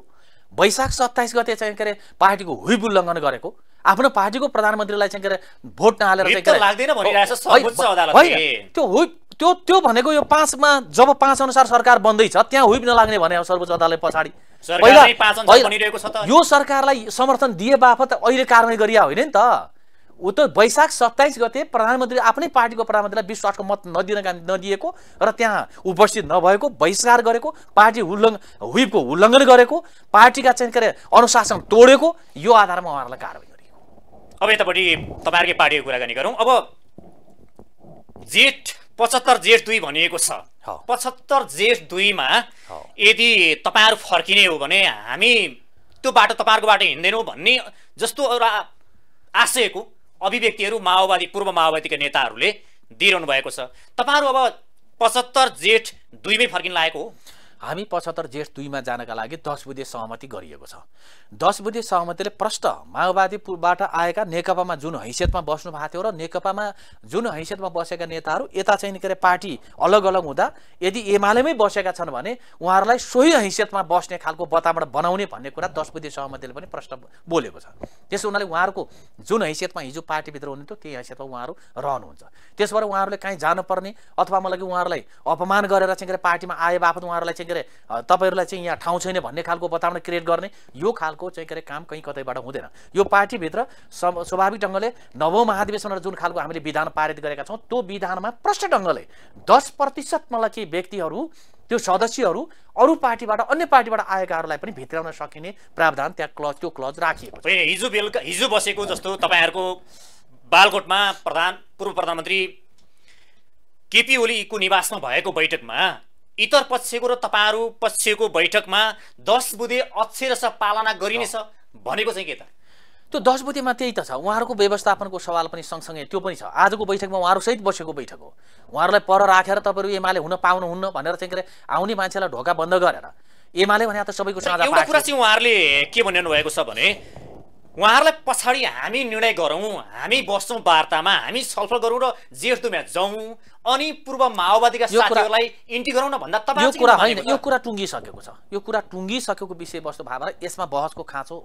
वैशाख सत्ताइस गते चाहिँ के अरे पार्टीको हुइप उल्लङ्घन गरेको आफ्नो पार्टीको प्रधानमन्त्रीलाई चाहिँ के अरे भोट नहालेर त्यो हुइप त्यो त्यो भनेको यो पाँचमा जब पाँच अनुसार सरकार बन्दैछ त्यहाँ हुइप नलाग्ने भने सर्वोच्च अदालत पछाडि यो सरकारलाई समर्थन दिए बापत अहिले कारवाही गरिया होइन नि त ऊ त वैशाख सत्ताइस गते प्रधानमन्त्री आफ्नै पार्टीको प्रधानमन्त्रीलाई विश्वासको मत नदिन नदिएको र त्यहाँ उपस्थित नभएको बहिष्कार गरेको पार्टी उल्लङ हुइपको उल्लङ्घन गरेको पार्टीका चाहिँ के अरे अनुशासन तोडेको यो आधारमा उहाँहरूलाई कारवाही गरियो अब यतापट्टि तपाईँहरूकै पार्टीको कुराकानी गरौँ अब जेठ पचहत्तर जेठ दुई भनिएको छ पचहत्तर जेठ दुईमा यदि तपाईँहरू फर्किने हो भने हामी त्यो बाटो तपाईँहरूको बाटो हिँड्दैनौँ भन्ने जस्तो एउटा आशयको अभिव्यक्तिहरू माओवादी पूर्व माओवादीका नेताहरूले दिइरहनु भएको छ तपाईँहरू अब पचहत्तर जेठ दुईमै फर्किन लागेको हो हामी पचहत्तर जेठ दुईमा जानका लागि दस बुधे सहमति गरिएको छ दस बुधे सहमतिले प्रष्ट माओवादीबाट आएका नेकपामा जुन हैसियतमा बस्नु भएको थियो र नेकपामा जुन हैसियतमा बसेका नेताहरू यता चाहिँ के अरे पार्टी अलग अलग हुँदा यदि एमालेमै बसेका छन् भने उहाँहरूलाई सोही हैसियतमा बस्ने खालको वातावरण बनाउने भन्ने कुरा दस बुधे सहमतिले पनि प्रष्ट बोलेको छ त्यसो हुनाले उहाँहरूको जुन हैसियतमा हिजो पार्टीभित्र हुनुहुन्थ्यो त्यही हैसियतमा उहाँहरू रहनुहुन्छ त्यसबाट उहाँहरूले काहीँ जानुपर्ने अथवा मलाई उहाँहरूलाई अपमान गरेर चाहिँ के अरे पार्टीमा आए बापत उहाँहरूलाई चाहिँ के अरे तपाईँहरूलाई चाहिँ यहाँ ठाउँ छैन भन्ने खालको वातावरण क्रिएट गर्ने यो खालको चाहिँ के अरे काम कहीँ कतैबाट हुँदैन यो पार्टीभित्र स्वाभाविक ढङ्गले नवौँ महाधिवेशनमा जुन खालको हामीले विधान पारित गरेका छौँ त्यो विधानमा प्रष्ट ढङ्गले दस प्रतिशत मलाई केही व्यक्तिहरू त्यो सदस्यहरू अरू पार्टीबाट अन्य पार्टीबाट आएकाहरूलाई पनि भित्राउन सकिने प्रावधान त्यहाँ क्लज त्यो क्लज राखिएको छ हिजो बेलुका हिजो बसेको जस्तो तपाईँहरूको बालकोटमा प्रधान पूर्व प्रधानमन्त्री केपी ओलीको निवासमा भएको बैठकमा इतर पक्षको र तपाईँहरू पक्षको बैठकमा दस बुधे अक्षरस पालना गरिनेछ भनेको चाहिँ के त त्यो दस बुधेमा त्यही त छ उहाँहरूको व्यवस्थापनको सवाल पनि सँगसँगै त्यो पनि छ आजको बैठकमा उहाँहरूसहित बसेको बैठक हो उहाँहरूलाई पर राखेर तपाईँहरू एमाले हुन पाउनुहुन्न भनेर चाहिँ के अरे आउने मान्छेलाई ढोका बन्द गरेर एमाले भने त सबैको एउटा कुरा चाहिँ उहाँहरूले के भनिरहनु भएको छ भने उहाँहरूलाई पछाडि हामी निर्णय गरौँ हामी बस्छौँ वार्तामा हामी छलफल गरौँ र जेठ दुम्या जाउँ अनि पूर्व माओवादीका साथीहरूलाई इन्टी गरौँ न भन्दा तपाईँ यो कुरा होइन यो कुरा टुङ्गिसकेको छ यो कुरा टुङ्गिसकेको विषयवस्तु भएर यसमा बहसको खाँचो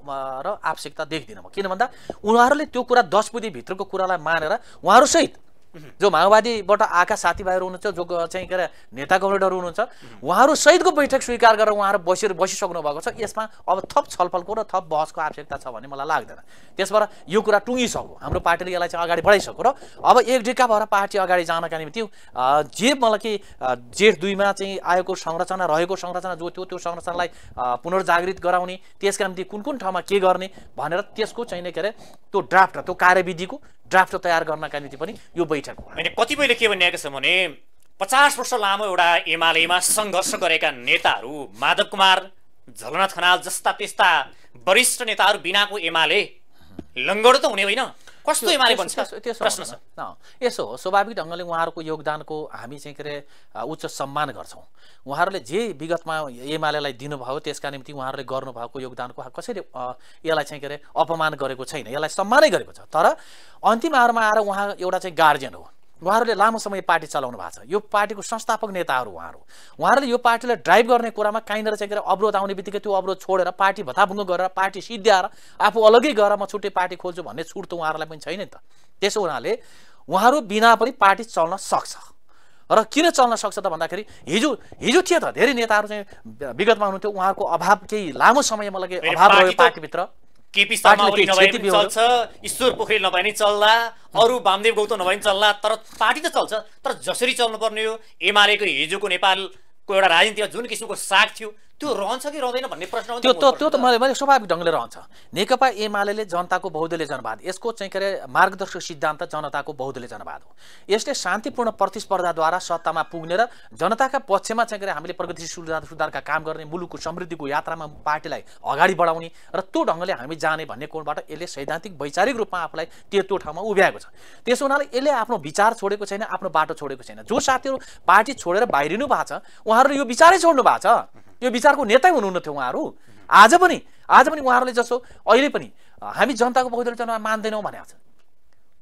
र आवश्यकता देख्दिनँ म किन भन्दा उहाँहरूले त्यो कुरा दस बुधीभित्रको कुरालाई मानेर उहाँहरूसहित जो माओवादीबाट आएका साथीभाइहरू हुनुहुन्छ जो चाहिँ के अरे नेता कमरेडहरू हुनुहुन्छ उहाँहरू सहितको बैठक स्वीकार गरेर उहाँहरू बसेर बसिसक्नु भएको छ यसमा अब थप छलफलको र थप बहसको आवश्यकता छ भन्ने मलाई लाग्दैन त्यसबाट यो कुरा टुङ्गिसक्यो हाम्रो पार्टीले यसलाई चाहिँ अगाडि बढाइसक्यो र अब एक ढिक्का भएर पार्टी अगाडि जानका निम्ति जे मलाई कि जेठ दुईमा चाहिँ आएको संरचना रहेको संरचना जो थियो त्यो संरचनालाई पुनर्जागृत गराउने त्यसका निम्ति कुन कुन ठाउँमा के गर्ने भनेर त्यसको चाहिँ के अरे त्यो ड्राफ्ट त्यो कार्यविधिको ड्राफ्ट तयार गर्नका निम्ति पनि यो बैठक होइन कतिपयले के भनिएको छ भने पचास वर्ष लामो एउटा एमालेमा सङ्घर्ष गरेका नेताहरू माधव कुमार झलनाथ खनाल जस्ता त्यस्ता वरिष्ठ नेताहरू बिनाको एमाले लङ्गडो त हुने होइन कस्तो भन्छ त्यो प्रश्न छ यसो हो स्वाभाविक ढङ्गले उहाँहरूको योगदानको हामी चाहिँ के अरे उच्च सम्मान गर्छौँ उहाँहरूले जे विगतमा एमालेलाई दिनुभयो त्यसका निम्ति उहाँहरूले गर्नुभएको योगदानको कसैले यसलाई चाहिँ के अरे अपमान गरेको छैन यसलाई सम्मानै गरेको छ तर अन्तिम आहारमा आएर उहाँ एउटा चाहिँ गार्जियन हो उहाँहरूले लामो समय पार्टी चलाउनु भएको छ यो पार्टीको संस्थापक नेताहरू उहाँहरू उहाँहरूले यो पार्टीलाई ड्राइभ गर्ने कुरामा कहीँनिर चाहिँ अवरोध आउने बित्तिकै त्यो अवरोध छोडेर पार्टी भत्ताभुङ्ग गरेर पार्टी सिद्ध्याएर आफू अलग्गै गरेर म छुट्टै पार्टी खोल्छु भन्ने छुट त उहाँहरूलाई पनि छैन नि त त्यसो हुनाले उहाँहरू बिना पनि पार्टी चल्न सक्छ र किन चल्न सक्छ त भन्दाखेरि हिजो हिजो थियो त धेरै नेताहरू चाहिँ विगतमा हुनुहुन्थ्यो उहाँहरूको अभाव केही लामो समय मलाई अभाव रह्यो पार्टीभित्र केपी शर्मा ओली नभए पनि चल्छ ईश्वर पोखरेल नभए पनि चल्ला अरू वामदेव गौतम नभए नि चल्ला तर पार्टी त चल्छ तर जसरी चल्नुपर्ने हो एमालेको हिजोको नेपालको एउटा राजनीतिमा जुन किसिमको साग थियो त्यो रहन्छ कि रहँदैन भन्ने प्रश्न त्यो त त्यो त मलाई मैले स्वाभाविक ढङ्गले रहन्छ नेकपा एमाले जनताको बहुदलीय जनवाद यसको चाहिँ के अरे मार्गदर्शक सिद्धान्त जनताको बहुदलीय जनवाद हो यसले शान्तिपूर्ण प्रतिस्पर्धाद्वारा सत्तामा पुग्ने र जनताका पक्षमा चाहिँ के अरे हामीले प्रगतिशील सुधारका काम गर्ने मुलुकको समृद्धिको यात्रामा पार्टीलाई अगाडि बढाउने र त्यो ढङ्गले हामी जाने भन्ने कोणबाट यसले सैद्धान्तिक वैचारिक रूपमा आफूलाई त्यो ठाउँमा उभ्याएको छ त्यसो हुनाले यसले आफ्नो विचार छोडेको छैन आफ्नो बाटो छोडेको छैन जो साथीहरू पार्टी छोडेर बाहिरिनु भएको छ उहाँहरूले यो विचारै छोड्नु भएको छ यो विचारको नेतै हुनुहुन्न थियो उहाँहरू आज पनि आज पनि उहाँहरूले जसो अहिले पनि हामी जनताको बहुदल जनता मान्दैनौँ भनेको छ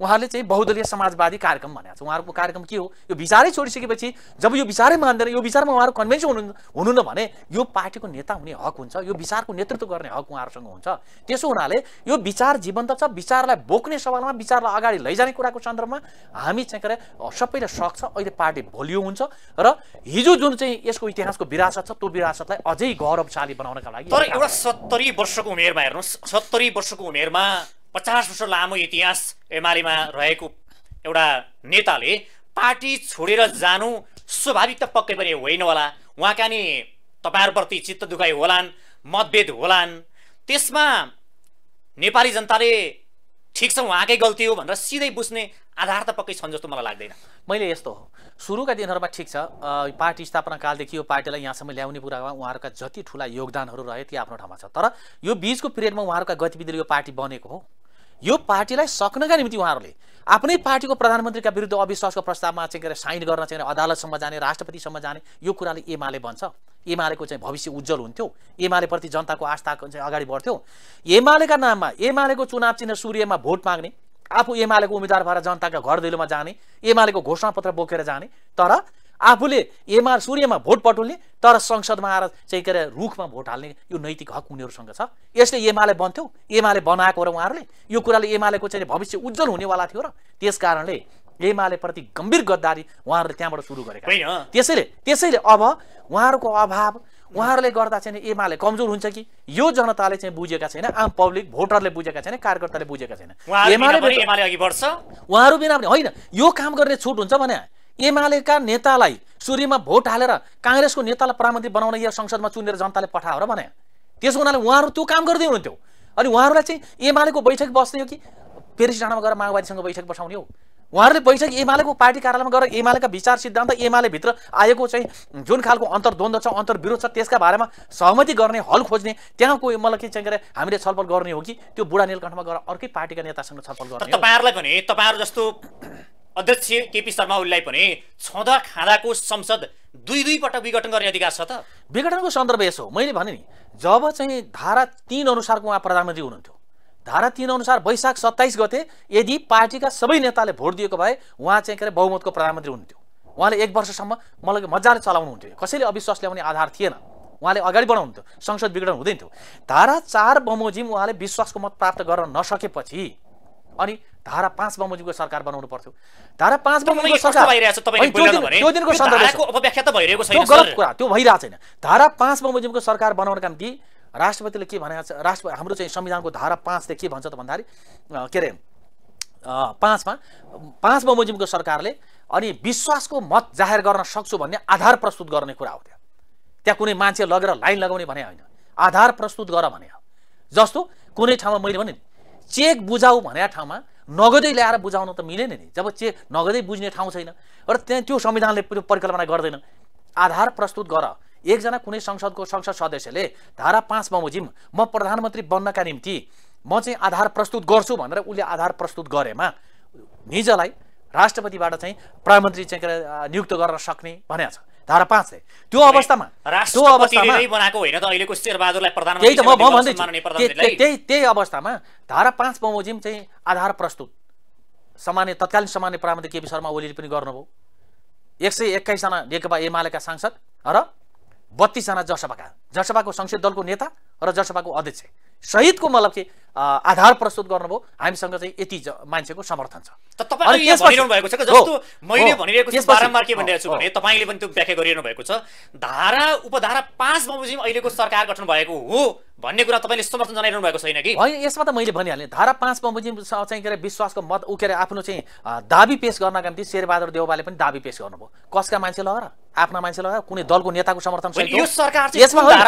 उहाँहरूले चाहिँ बहुदलीय समाजवादी कार्यक्रम भनेको छ उहाँहरूको कार्यक्रम के हो यो विचारै छोडिसकेपछि जब यो विचारै मान्दैन यो विचारमा उहाँहरू कन्भिन्स हुनु हुनुहुन्न भने यो पार्टीको नेता हुने हक हुन्छ यो विचारको नेतृत्व गर्ने हक उहाँहरूसँग हुन्छ त्यसो हुनाले यो विचार जीवन्त छ विचारलाई बोक्ने सवालमा विचारलाई अगाडि लैजाने कुराको सन्दर्भमा हामी चाहिँ के अरे सबैले सक्छ अहिले पार्टी भोलियो हुन्छ र हिजो जुन चाहिँ यसको इतिहासको विरासत छ त्यो विरासतलाई अझै गौरवशाली बनाउनका लागि तर एउटा सत्तरी वर्षको उमेरमा हेर्नुहोस् सत्तरी वर्षको उमेरमा पचास वर्ष लामो इतिहास एमालेमा रहेको एउटा नेताले पार्टी छोडेर जानु स्वाभाविक त पक्कै पनि होइन होला उहाँका नि तपाईँहरूप्रति चित्त दुखाइ होलान् मतभेद होलान् त्यसमा नेपाली जनताले ठिक छ उहाँकै गल्ती हो भनेर सिधै बुझ्ने आधार त पक्कै छन् जस्तो मलाई लाग्दैन मैले यस्तो हो सुरुका दिनहरूमा ठिक छ पार्टी स्थापना कालदेखि यो पार्टीलाई यहाँसम्म ल्याउने कुरामा उहाँहरूका जति ठुला योगदानहरू रहे ती आफ्नो ठाउँमा छ तर यो बिचको पिरियडमा उहाँहरूका गतिविधिले यो पार्टी बनेको हो यो पार्टीलाई सक्नका निम्ति उहाँहरूले आफ्नै पार्टीको प्रधानमन्त्रीका विरुद्ध अविश्वासको प्रस्तावमा चाहिँ के साइन गर्न चाहिँ अदालतसम्म जाने राष्ट्रपतिसम्म जाने यो कुराले एमाले भन्छ एमालेको चाहिँ भविष्य उज्जवल हुन्थ्यो एमालेप्रति जनताको आस्था चाहिँ अगाडि बढ्थ्यो एमालेका नाममा एमालेको चुनाव चिन्ह सूर्यमा भोट माग्ने आफू एमालेको उम्मेद्वार भएर जनताका घर दैलोमा जाने एमालेको घोषणापत्र बोकेर जाने तर आफूले एमआर सूर्यमा भोट पटुल्ने तर संसदमा आएर चाहिँ के अरे रुखमा भोट हाल्ने यो नैतिक हक उनीहरूसँग छ यसले एमाले बन्थ्यो एमाले बनाएको र उहाँहरूले यो कुराले एमालेको चाहिँ भविष्य उज्जवल हुनेवाला थियो र त्यस कारणले एमाले प्रति गम्भीर गद्दारी उहाँहरूले त्यहाँबाट सुरु गरेका त्यसैले त्यसैले अब उहाँहरूको अभाव उहाँहरूले गर्दा चाहिँ एमाले कमजोर हुन्छ कि यो जनताले चाहिँ बुझेका छैन आम पब्लिक भोटरले बुझेका छैन कार्यकर्ताले बुझेका छैन उहाँहरू बिना पनि होइन यो काम गर्ने छुट हुन्छ भने एमालेका नेतालाई सूर्यमा भोट हालेर काङ्ग्रेसको नेतालाई प्रधानमन्त्री बनाउन या संसदमा चुनेर जनताले पठाएर भने त्यसो हुनाले उहाँहरू त्यो काम गर्दै हुनुहुन्थ्यो अनि उहाँहरूलाई चाहिँ एमालेको बैठक बस्ने हो कि पेरिस डाँडामा गएर माओवादीसँग बैठक बसाउने हो उहाँहरूले बैठक एमालेको पार्टी कार्यालयमा गएर एमालेका विचार सिद्धान्त एमालेभित्र आएको चाहिँ जुन खालको अन्तर्द्वन्द्व छ अन्तर्विरोध छ त्यसका बारेमा सहमति गर्ने हल खोज्ने त्यहाँको कोही मलाई के चाहिँ हामीले छलफल गर्ने हो कि त्यो बुढा नीलकण्ठमा गएर अर्कै पार्टीका नेतासँग छलफल गर्ने तपाईँहरूलाई भने तपाईँहरू जस्तो अध्यक्ष केपी शर्मा ओलीलाई पनि छँदा खाँदाको संसद दुई दुई पटक विघटन गर्ने अधिकार छ त विघटनको सन्दर्भ यसो मैले भने नि जब चाहिँ धारा तिन अनुसारको उहाँ प्रधानमन्त्री हुनुहुन्थ्यो धारा तिन अनुसार वैशाख सत्ताइस गते यदि पार्टीका सबै नेताले भोट दिएको भए उहाँ चाहिँ के अरे बहुमतको प्रधानमन्त्री हुनुहुन्थ्यो उहाँले एक वर्षसम्म मलाई मजाले हुन्थ्यो कसैले अविश्वास ल्याउने आधार थिएन उहाँले अगाडि बढाउनुहुन्थ्यो संसद विघटन हुँदैन थियो धारा चार बमोजिम उहाँले विश्वासको मत प्राप्त गर्न नसकेपछि अनि धारा पाँच बमोजिमको सरकार बनाउनु पर्थ्यो धारा पाँच बमोजिमको सरकार त्यो दिनको सन्दर्भ गलत कुरा त्यो भइरहेको छैन धारा पाँच बमोजिमको सरकार बनाउनका निम्ति राष्ट्रपतिले के भनेको छ राष्ट्र हाम्रो चाहिँ संविधानको धारा पाँचले के भन्छ त भन्दाखेरि के अरे पाँचमा पाँच बमोजिमको सरकारले अनि विश्वासको मत जाहेर गर्न सक्छु भन्ने आधार प्रस्तुत गर्ने कुरा हो त्यहाँ त्यहाँ कुनै मान्छे लगेर लाइन लगाउने भने होइन आधार प्रस्तुत गर भने जस्तो कुनै ठाउँमा मैले भने चेक बुझाऊ भने ठाउँमा नगदै ल्याएर बुझाउन त मिलेन नि जब चे नगदै बुझ्ने ठाउँ छैन र त्यहाँ त्यो संविधानले परिकल्पना गर्दैन आधार प्रस्तुत गर एकजना कुनै संसदको संसद सदस्यले धारा पाँच बमोजिम म प्रधानमन्त्री बन्नका निम्ति म चाहिँ आधार प्रस्तुत गर्छु भनेर उसले आधार प्रस्तुत गरेमा निजलाई राष्ट्रपतिबाट चाहिँ प्रधानमन्त्री चाहिँ नियुक्त गर्न सक्ने भनेको छ धारा पाँच है त्यो अवस्थामा त्यो अवस्थामा बनाएको होइन त अहिलेको शेरबहादुरलाई त्यही त म भन्दै त्यही त्यही अवस्थामा धारा पाँच बमोजिम चाहिँ आधार प्रस्तुत सामान्य तत्कालीन सामान्य प्रधानमन्त्री केपी शर्मा ओलीले पनि गर्नुभयो एक सय एक्काइसजना नेकपा एमालेका सांसद र बत्तिसजना जसपाका जनसभाको संसदीय दलको नेता र जनसभाको अध्यक्ष सहितको मतलब चाहिँ आधार प्रस्तुत गर्नुभयो हामीसँग चाहिँ यति मान्छेको समर्थन छ तपाईँले पनि त्यो व्याख्या गरिरहनु भएको छ धारा उपधारा पाँच बमोजिम अहिलेको सरकार गठन भएको हो भन्ने कुरा तपाईँले समर्थन जनाइरहनु भएको छैन कि होइन यसमा त मैले भनिहालेँ धारा पाँच बमोजिम चाहिँ के अरे विश्वासको मत उकेर आफ्नो चाहिँ दाबी पेस गर्नका निम्ति शेरबहादुर देउबाले पनि दाबी पेस गर्नुभयो कसका मान्छे लगाएर आफ्ना मान्छे लगाएर कुनै दलको नेताको समर्थन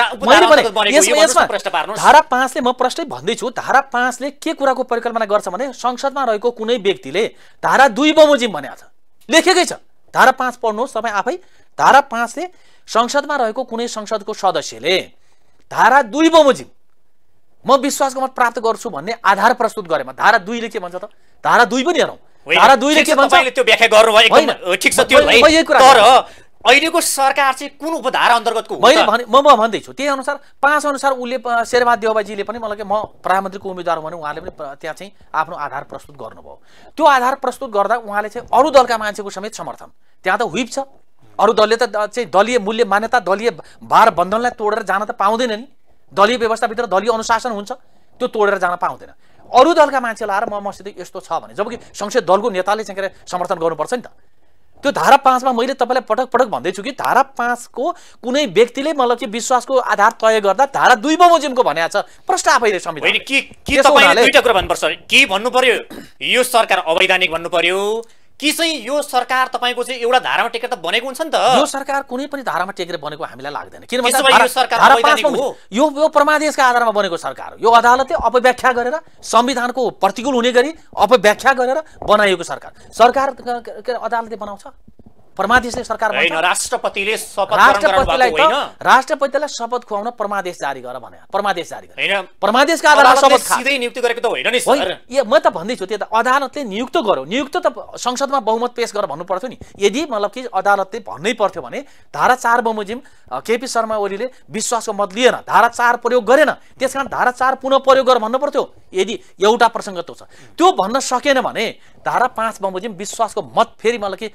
धारा पाँचले म प्रष्टै भन्दैछु धारा पाँचले के कुराको परिकल्पना गर्छ भने संसदमा रहेको कुनै व्यक्तिले धारा दुई बमोजिम भनेको छ लेखेकै छ धारा पाँच पढ्नुहोस् तपाईँ आफै धारा पाँचले संसदमा रहेको कुनै संसदको सदस्यले धारा दुई बमोजिम म विश्वासको मत प्राप्त गर्छु भन्ने आधार प्रस्तुत गरेमा धारा दुईले के भन्छ त धारा दुई पनि हेरौँ धारा दुईले के भन्छ त्यो व्याख्या गर्नुभयो तर अहिलेको सरकार चाहिँ कुन उपधारा अन्तर्गतको मैले भने म म भन्दैछु त्यही अनुसार पाँच अनुसार उसले शेरबहादुर देवबाजीले पनि मलाई म प्रधानमन्त्रीको उम्मेद्वार भने उहाँले पनि त्यहाँ चाहिँ आफ्नो आधार प्रस्तुत गर्नुभयो त्यो आधार प्रस्तुत गर्दा उहाँले चाहिँ अरू दलका मान्छेको समेत समर्थन त्यहाँ त हुइप छ अरू दलले त चाहिँ दलीय मूल्य मान्यता दलीय भार बन्धनलाई तोडेर जान त पाउँदैन नि दलीय व्यवस्थाभित्र दलीय अनुशासन हुन्छ त्यो तोडेर जान पाउँदैन अरू दलका मान्छे लाएर म मसित यस्तो छ भने जबकि संसद दलको नेताले चाहिँ के अरे समर्थन गर्नुपर्छ नि त त्यो धारा पाँचमा मैले तपाईँलाई पटक पटक भन्दैछु कि धारा पाँचको कुनै व्यक्तिले मतलब कि विश्वासको आधार तय गर्दा धारा दुई बमोजिमको भनेको छ प्रश्न आफैले संविधान के के कुरा भन्नुपर्छ के भन्नु पर्यो यो सरकार अवैधानिक भन्नु पर्यो कि चाहिँ यो सरकार तपाईँको चाहिँ एउटा धारामा टेकेर त बनेको हुन्छ नि त यो सरकार कुनै पनि धारामा टेकेर बनेको हामीलाई लाग्दैन किनभने यो यो परमादेशका आधारमा बनेको सरकार हो यो अदालतले अपव्याख्या गरेर संविधानको प्रतिकूल हुने गरी अपव्याख्या गरेर बनाइएको सरकार सरकार अदालतले बनाउँछ परमादेशले सरकार राष्ट्रपतिले राष्ट्रपतिलाई हैन राष्ट्रपतिलाई शपथ खुवाउन परमादेश जारी गर भने परमादेश जारी गर परमादेशका आधारमा सिधै नियुक्ति गरेको त होइन नि म त भन्दैछु त्यो त अदालतले नियुक्त गर्यो नियुक्त त संसदमा बहुमत पेश गर भन्नु पर्थ्यो नि यदि मतलब कि अदालतले भन्नै पर्थ्यो भने धारा चार बमोजिम केपी शर्मा ओलीले विश्वासको मत लिएन धारा चार प्रयोग गरेन त्यसकारण धारा चार पुनः प्रयोग गर भन्नु पर्थ्यो यदि एउटा प्रसङ्ग त छ त्यो भन्न सकेन भने धारा पाँच बमोजिम विश्वासको मत फेरि मलाई कि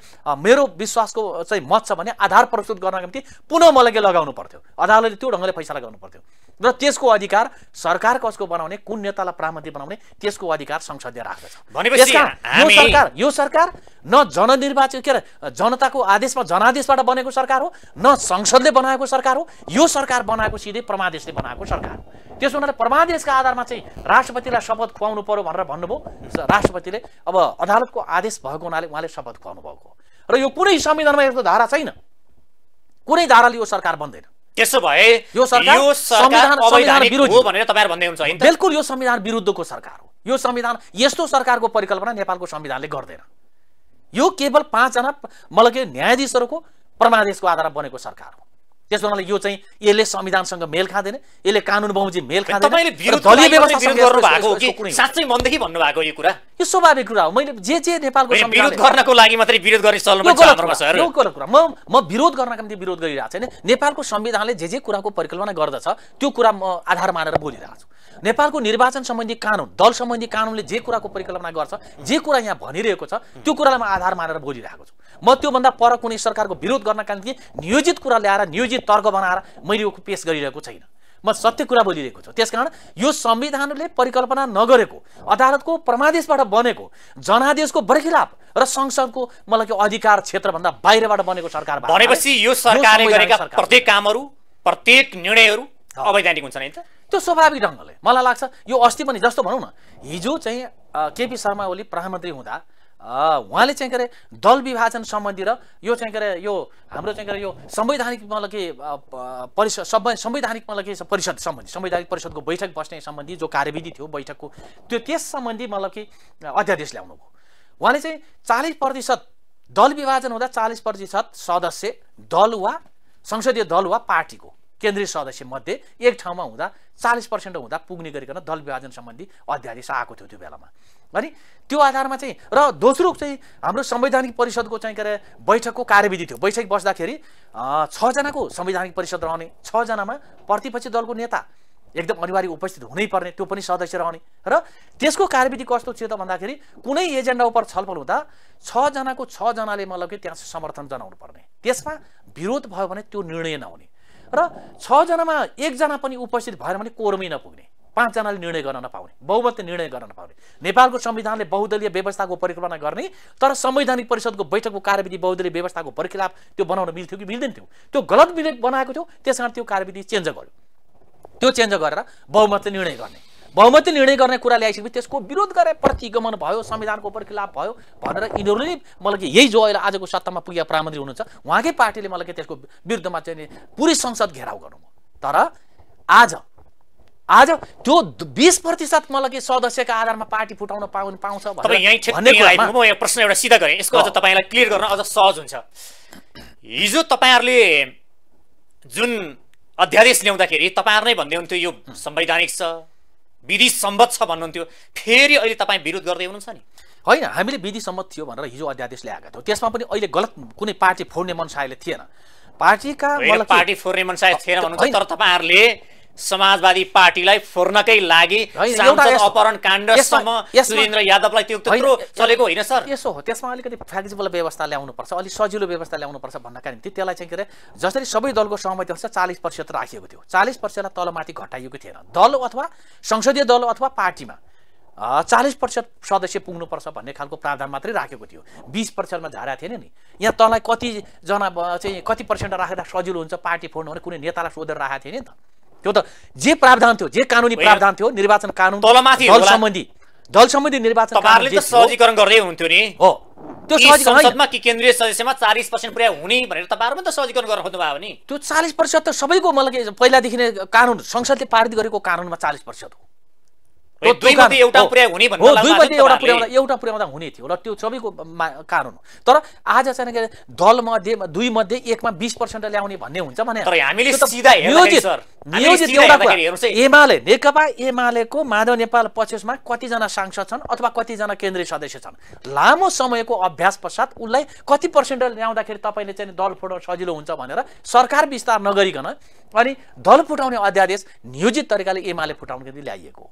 मेरो विश्वासको चाहिँ मत छ भने आधार प्रस्तुत गर्नको निम्ति पुनः मलाई के लगाउनु पर्थ्यो अदालतले त्यो ढङ्गले फैसला लगाउनु पर्थ्यो र त्यसको अधिकार सरकार कसको बनाउने कुन नेतालाई प्रामती बनाउने त्यसको अधिकार संसदले राख्दछ यो सरकार यो सरकार न जननिर्वाचित के अरे जनताको आदेशमा जनादेशबाट बनेको सरकार हो न संसदले बनाएको सरकार हो यो सरकार बनाएको सिधै परमादेशले बनाएको सरकार हो त्यस हुनाले परमादेशका आधारमा चाहिँ राष्ट्रपतिलाई शपथ खुवाउनु पर्यो भनेर भन्नुभयो राष्ट्रपतिले अब अदालतको आदेश भएको हुनाले उहाँले शपथ खुवाउनु भएको र यो कुनै संविधानमा यस्तो धारा छैन कुनै धाराले यो सरकार बन्दैन त्यसो भए यो सरकार यो सरकार संविधान विरुद्ध हो भनेर तपाईँहरू भन्दै हुन्छ बिल्कुल यो संविधान विरुद्धको सरकार हो यो संविधान यस्तो सरकारको परिकल्पना नेपालको संविधानले गर्दैन यो केवल पाँचजना मतलब न्यायाधीशहरूको परमादेशको आधारमा बनेको सरकार हो त्यस हुनाले यो चाहिँ यसले संविधानसँग मेल खाँदैन यसले कानुन बमोजिम मेल खाँदैन साँच्चै मनदेखि भन्नुभएको यो कुरा यो स्वाभाविक कुरा हो मैले जे जे नेपालको विरोध गर्नको लागि मात्रै विरोध गर्ने कुरा म म विरोध गर्नका निम्ति विरोध गरिरहेको छैन नेपालको संविधानले जे जे कुराको परिकल्पना गर्दछ त्यो कुरा म आधार मानेर बोलिरहेको छु नेपालको निर्वाचन सम्बन्धी कानुन दल सम्बन्धी कानुनले जे कुराको परिकल्पना गर्छ जे कुरा यहाँ भनिरहेको छ त्यो कुरालाई म आधार मानेर बोलिरहेको छु म त्योभन्दा पर कुनै सरकारको विरोध गर्नका निम्ति नियोजित कुरा ल्याएर नियोजित तर्क बनाएर मैले यो पेस गरिरहेको छैन म सत्य कुरा बोलिरहेको छु त्यसकारण यो संविधानले परिकल्पना नगरेको अदालतको परमादेशबाट बनेको जनादेशको बरखिलाप र संसदको मलाई के अधिकार क्षेत्रभन्दा बाहिरबाट बनेको सरकार भनेपछि यो सरकारले गरेका प्रत्येक कामहरू प्रत्येक निर्णयहरू अवैधानिक हुन्छन् त्यो स्वाभाविक ढङ्गले मलाई लाग्छ यो अस्ति पनि जस्तो भनौँ न हिजो चाहिँ केपी शर्मा ओली प्रधानमन्त्री हुँदा उहाँले चाहिँ के अरे दल विभाजन सम्बन्धी र यो चाहिँ के अरे यो हाम्रो चाहिँ के अरे यो संवैधानिक मतलब के परिषद सबै संवैधानिक मतलब के परिषद सम्बन्धी संवैधानिक परिषदको बैठक बस्ने सम्बन्धी जो कार्यविधि थियो बैठकको त्यो त्यस सम्बन्धी मतलब कि अध्यादेश ल्याउनु भयो उहाँले चाहिँ चालिस प्रतिशत दल विभाजन हुँदा चालिस प्रतिशत सदस्य दल वा संसदीय दल वा पार्टीको केन्द्रीय सदस्यमध्ये एक ठाउँमा हुँदा चालिस पर्सेन्ट हुँदा पुग्ने गरिकन दल विभाजन सम्बन्धी अध्यादेश आएको थियो त्यो बेलामा अनि त्यो आधारमा चाहिँ र दोस्रो चाहिँ हाम्रो संवैधानिक परिषदको चाहिँ के अरे बैठकको कार्यविधि थियो बैठक बस्दाखेरि छजनाको संवैधानिक परिषद रहने छजनामा प्रतिपक्षी दलको नेता एकदम अनिवार्य उपस्थित हुनै पर्ने त्यो पनि सदस्य रहने र त्यसको कार्यविधि कस्तो थियो त भन्दाखेरि कुनै एजेन्डा उप छलफल हुँदा छजनाको छजनाले मतलब कि त्यहाँ समर्थन जनाउनु पर्ने त्यसमा विरोध भयो भने त्यो निर्णय नहुने र छजनामा एकजना पनि उपस्थित भएन भने कोरमै नपुग्ने पाँचजनाले निर्णय गर्न नपाउने बहुमतले निर्णय गर्न नपाउने नेपालको संविधानले बहुदलीय व्यवस्थाको परिकल्पना गर्ने तर संवैधानिक परिषदको बैठकको कार्यविधि बहुदलीय व्यवस्थाको परिखिलाफ त्यो बनाउन मिल्थ्यो कि मिल्दैन थियो त्यो गलत विधेयक बनाएको थियो त्यस त्यो कार्यविधि चेन्ज गर्यो त्यो चेन्ज गरेर बहुमतले निर्णय गर्ने बहुमतले निर्णय गर्ने कुरा ल्याइसकेपछि त्यसको विरोध गरेर प्रतिगमन भयो संविधानको परिखिलाफ भयो भनेर यिनीहरूले मलाई कि यही जो अहिले आजको सत्तामा पुगेका प्रधानमन्त्री हुनुहुन्छ उहाँकै पार्टीले मलाई कि त्यसको विरुद्धमा चाहिँ पुरै संसद घेराउ गर्नु तर आज आज त्यो बिस प्रतिशत मलाई के सदस्यका आधारमा पार्टी फुटाउन पाउनु पाउँछ म प्रश्न एउटा सिधा गरेँ यसको अझ तपाईँलाई क्लियर गर्न अझ सहज हुन्छ हिजो तपाईँहरूले जुन अध्यादेश ल्याउँदाखेरि तपाईँहरू नै भन्दै हुन्थ्यो यो संवैधानिक छ विधि सम्मत छ भन्नुहुन्थ्यो फेरि अहिले तपाईँ विरोध गर्दै हुनुहुन्छ नि होइन हामीले विधि सम्मत थियो भनेर हिजो अध्यादेश ल्याएको थियौँ त्यसमा पनि अहिले गलत कुनै पार्टी फोड्ने मनसायले थिएन पार्टीका पार्टी फोड्ने मनसाय थिएन भन्नुहुन्छ तर तपाईँहरूले समाजवादी पार्टीलाई फोर्नकै लागि अपहरण काण्डसम्म सुरेन्द्र यादवलाई त्यो त्यत्रो चलेको होइन सर यसो हो त्यसमा अलिकति फ्लेक्सिबल व्यवस्था ल्याउनुपर्छ अलिक सजिलो व्यवस्था ल्याउनुपर्छ भन्नका निम्ति त्यसलाई चाहिँ के अरे जसरी सबै दलको सहमति अनुसार चालिस प्रतिशत राखिएको थियो चालिस प्रतिशतलाई तलमाथि घटाइएको थिएन दल अथवा संसदीय दल अथवा पार्टीमा चालिस प्रतिशत सदस्य पुग्नुपर्छ भन्ने खालको प्रावधान मात्रै राखेको थियो बिस प्रतिशतमा झारा थिएन नि यहाँ तँलाई कतिजना चाहिँ कति पर्सेन्ट राखेर सजिलो हुन्छ पार्टी फोड्नु भने कुनै नेतालाई सोधेर राखेको थिएन नि त त्यो त जे प्रावधान थियो जे कानुनी प्रावधान थियो निर्वाचन कानुन दल सम्बन्धी दल सम्बन्धी निर्वाचन सहजीकरण गर्दै हुन्थ्यो नि हो त्यो संसदमा कि केन्द्रीय सदस्यमा चालिस पर्सेन्ट पुरा हुने भनेर तपाईँहरू पनि त सहजीकरण गर्न खोज्नुभयो नि त्यो चालिस प्रतिशत त सबैको मलाई पहिलादेखि नै कानुन संसदले पारित गरेको कानुनमा चालिस प्रतिशत हो एउटा पुर्याउँदा हुने थियो र त्यो सबैको कारण हो तर आज चाहिँ के दल मध्ये दुई मध्ये एकमा बिस पर्सेन्ट ल्याउने भन्ने हुन्छ भने एमाले नेकपा एमालेको माधव नेपाल पक्षमा कतिजना सांसद छन् अथवा कतिजना केन्द्रीय सदस्य छन् लामो समयको अभ्यास पश्चात उसलाई कति पर्सेन्ट ल्याउँदाखेरि तपाईँले चाहिँ दल फुटाउन सजिलो हुन्छ भनेर सरकार विस्तार नगरिकन अनि दल फुटाउने अध्यादेश नियोजित तरिकाले एमाले फुटाउन ल्याइएको हो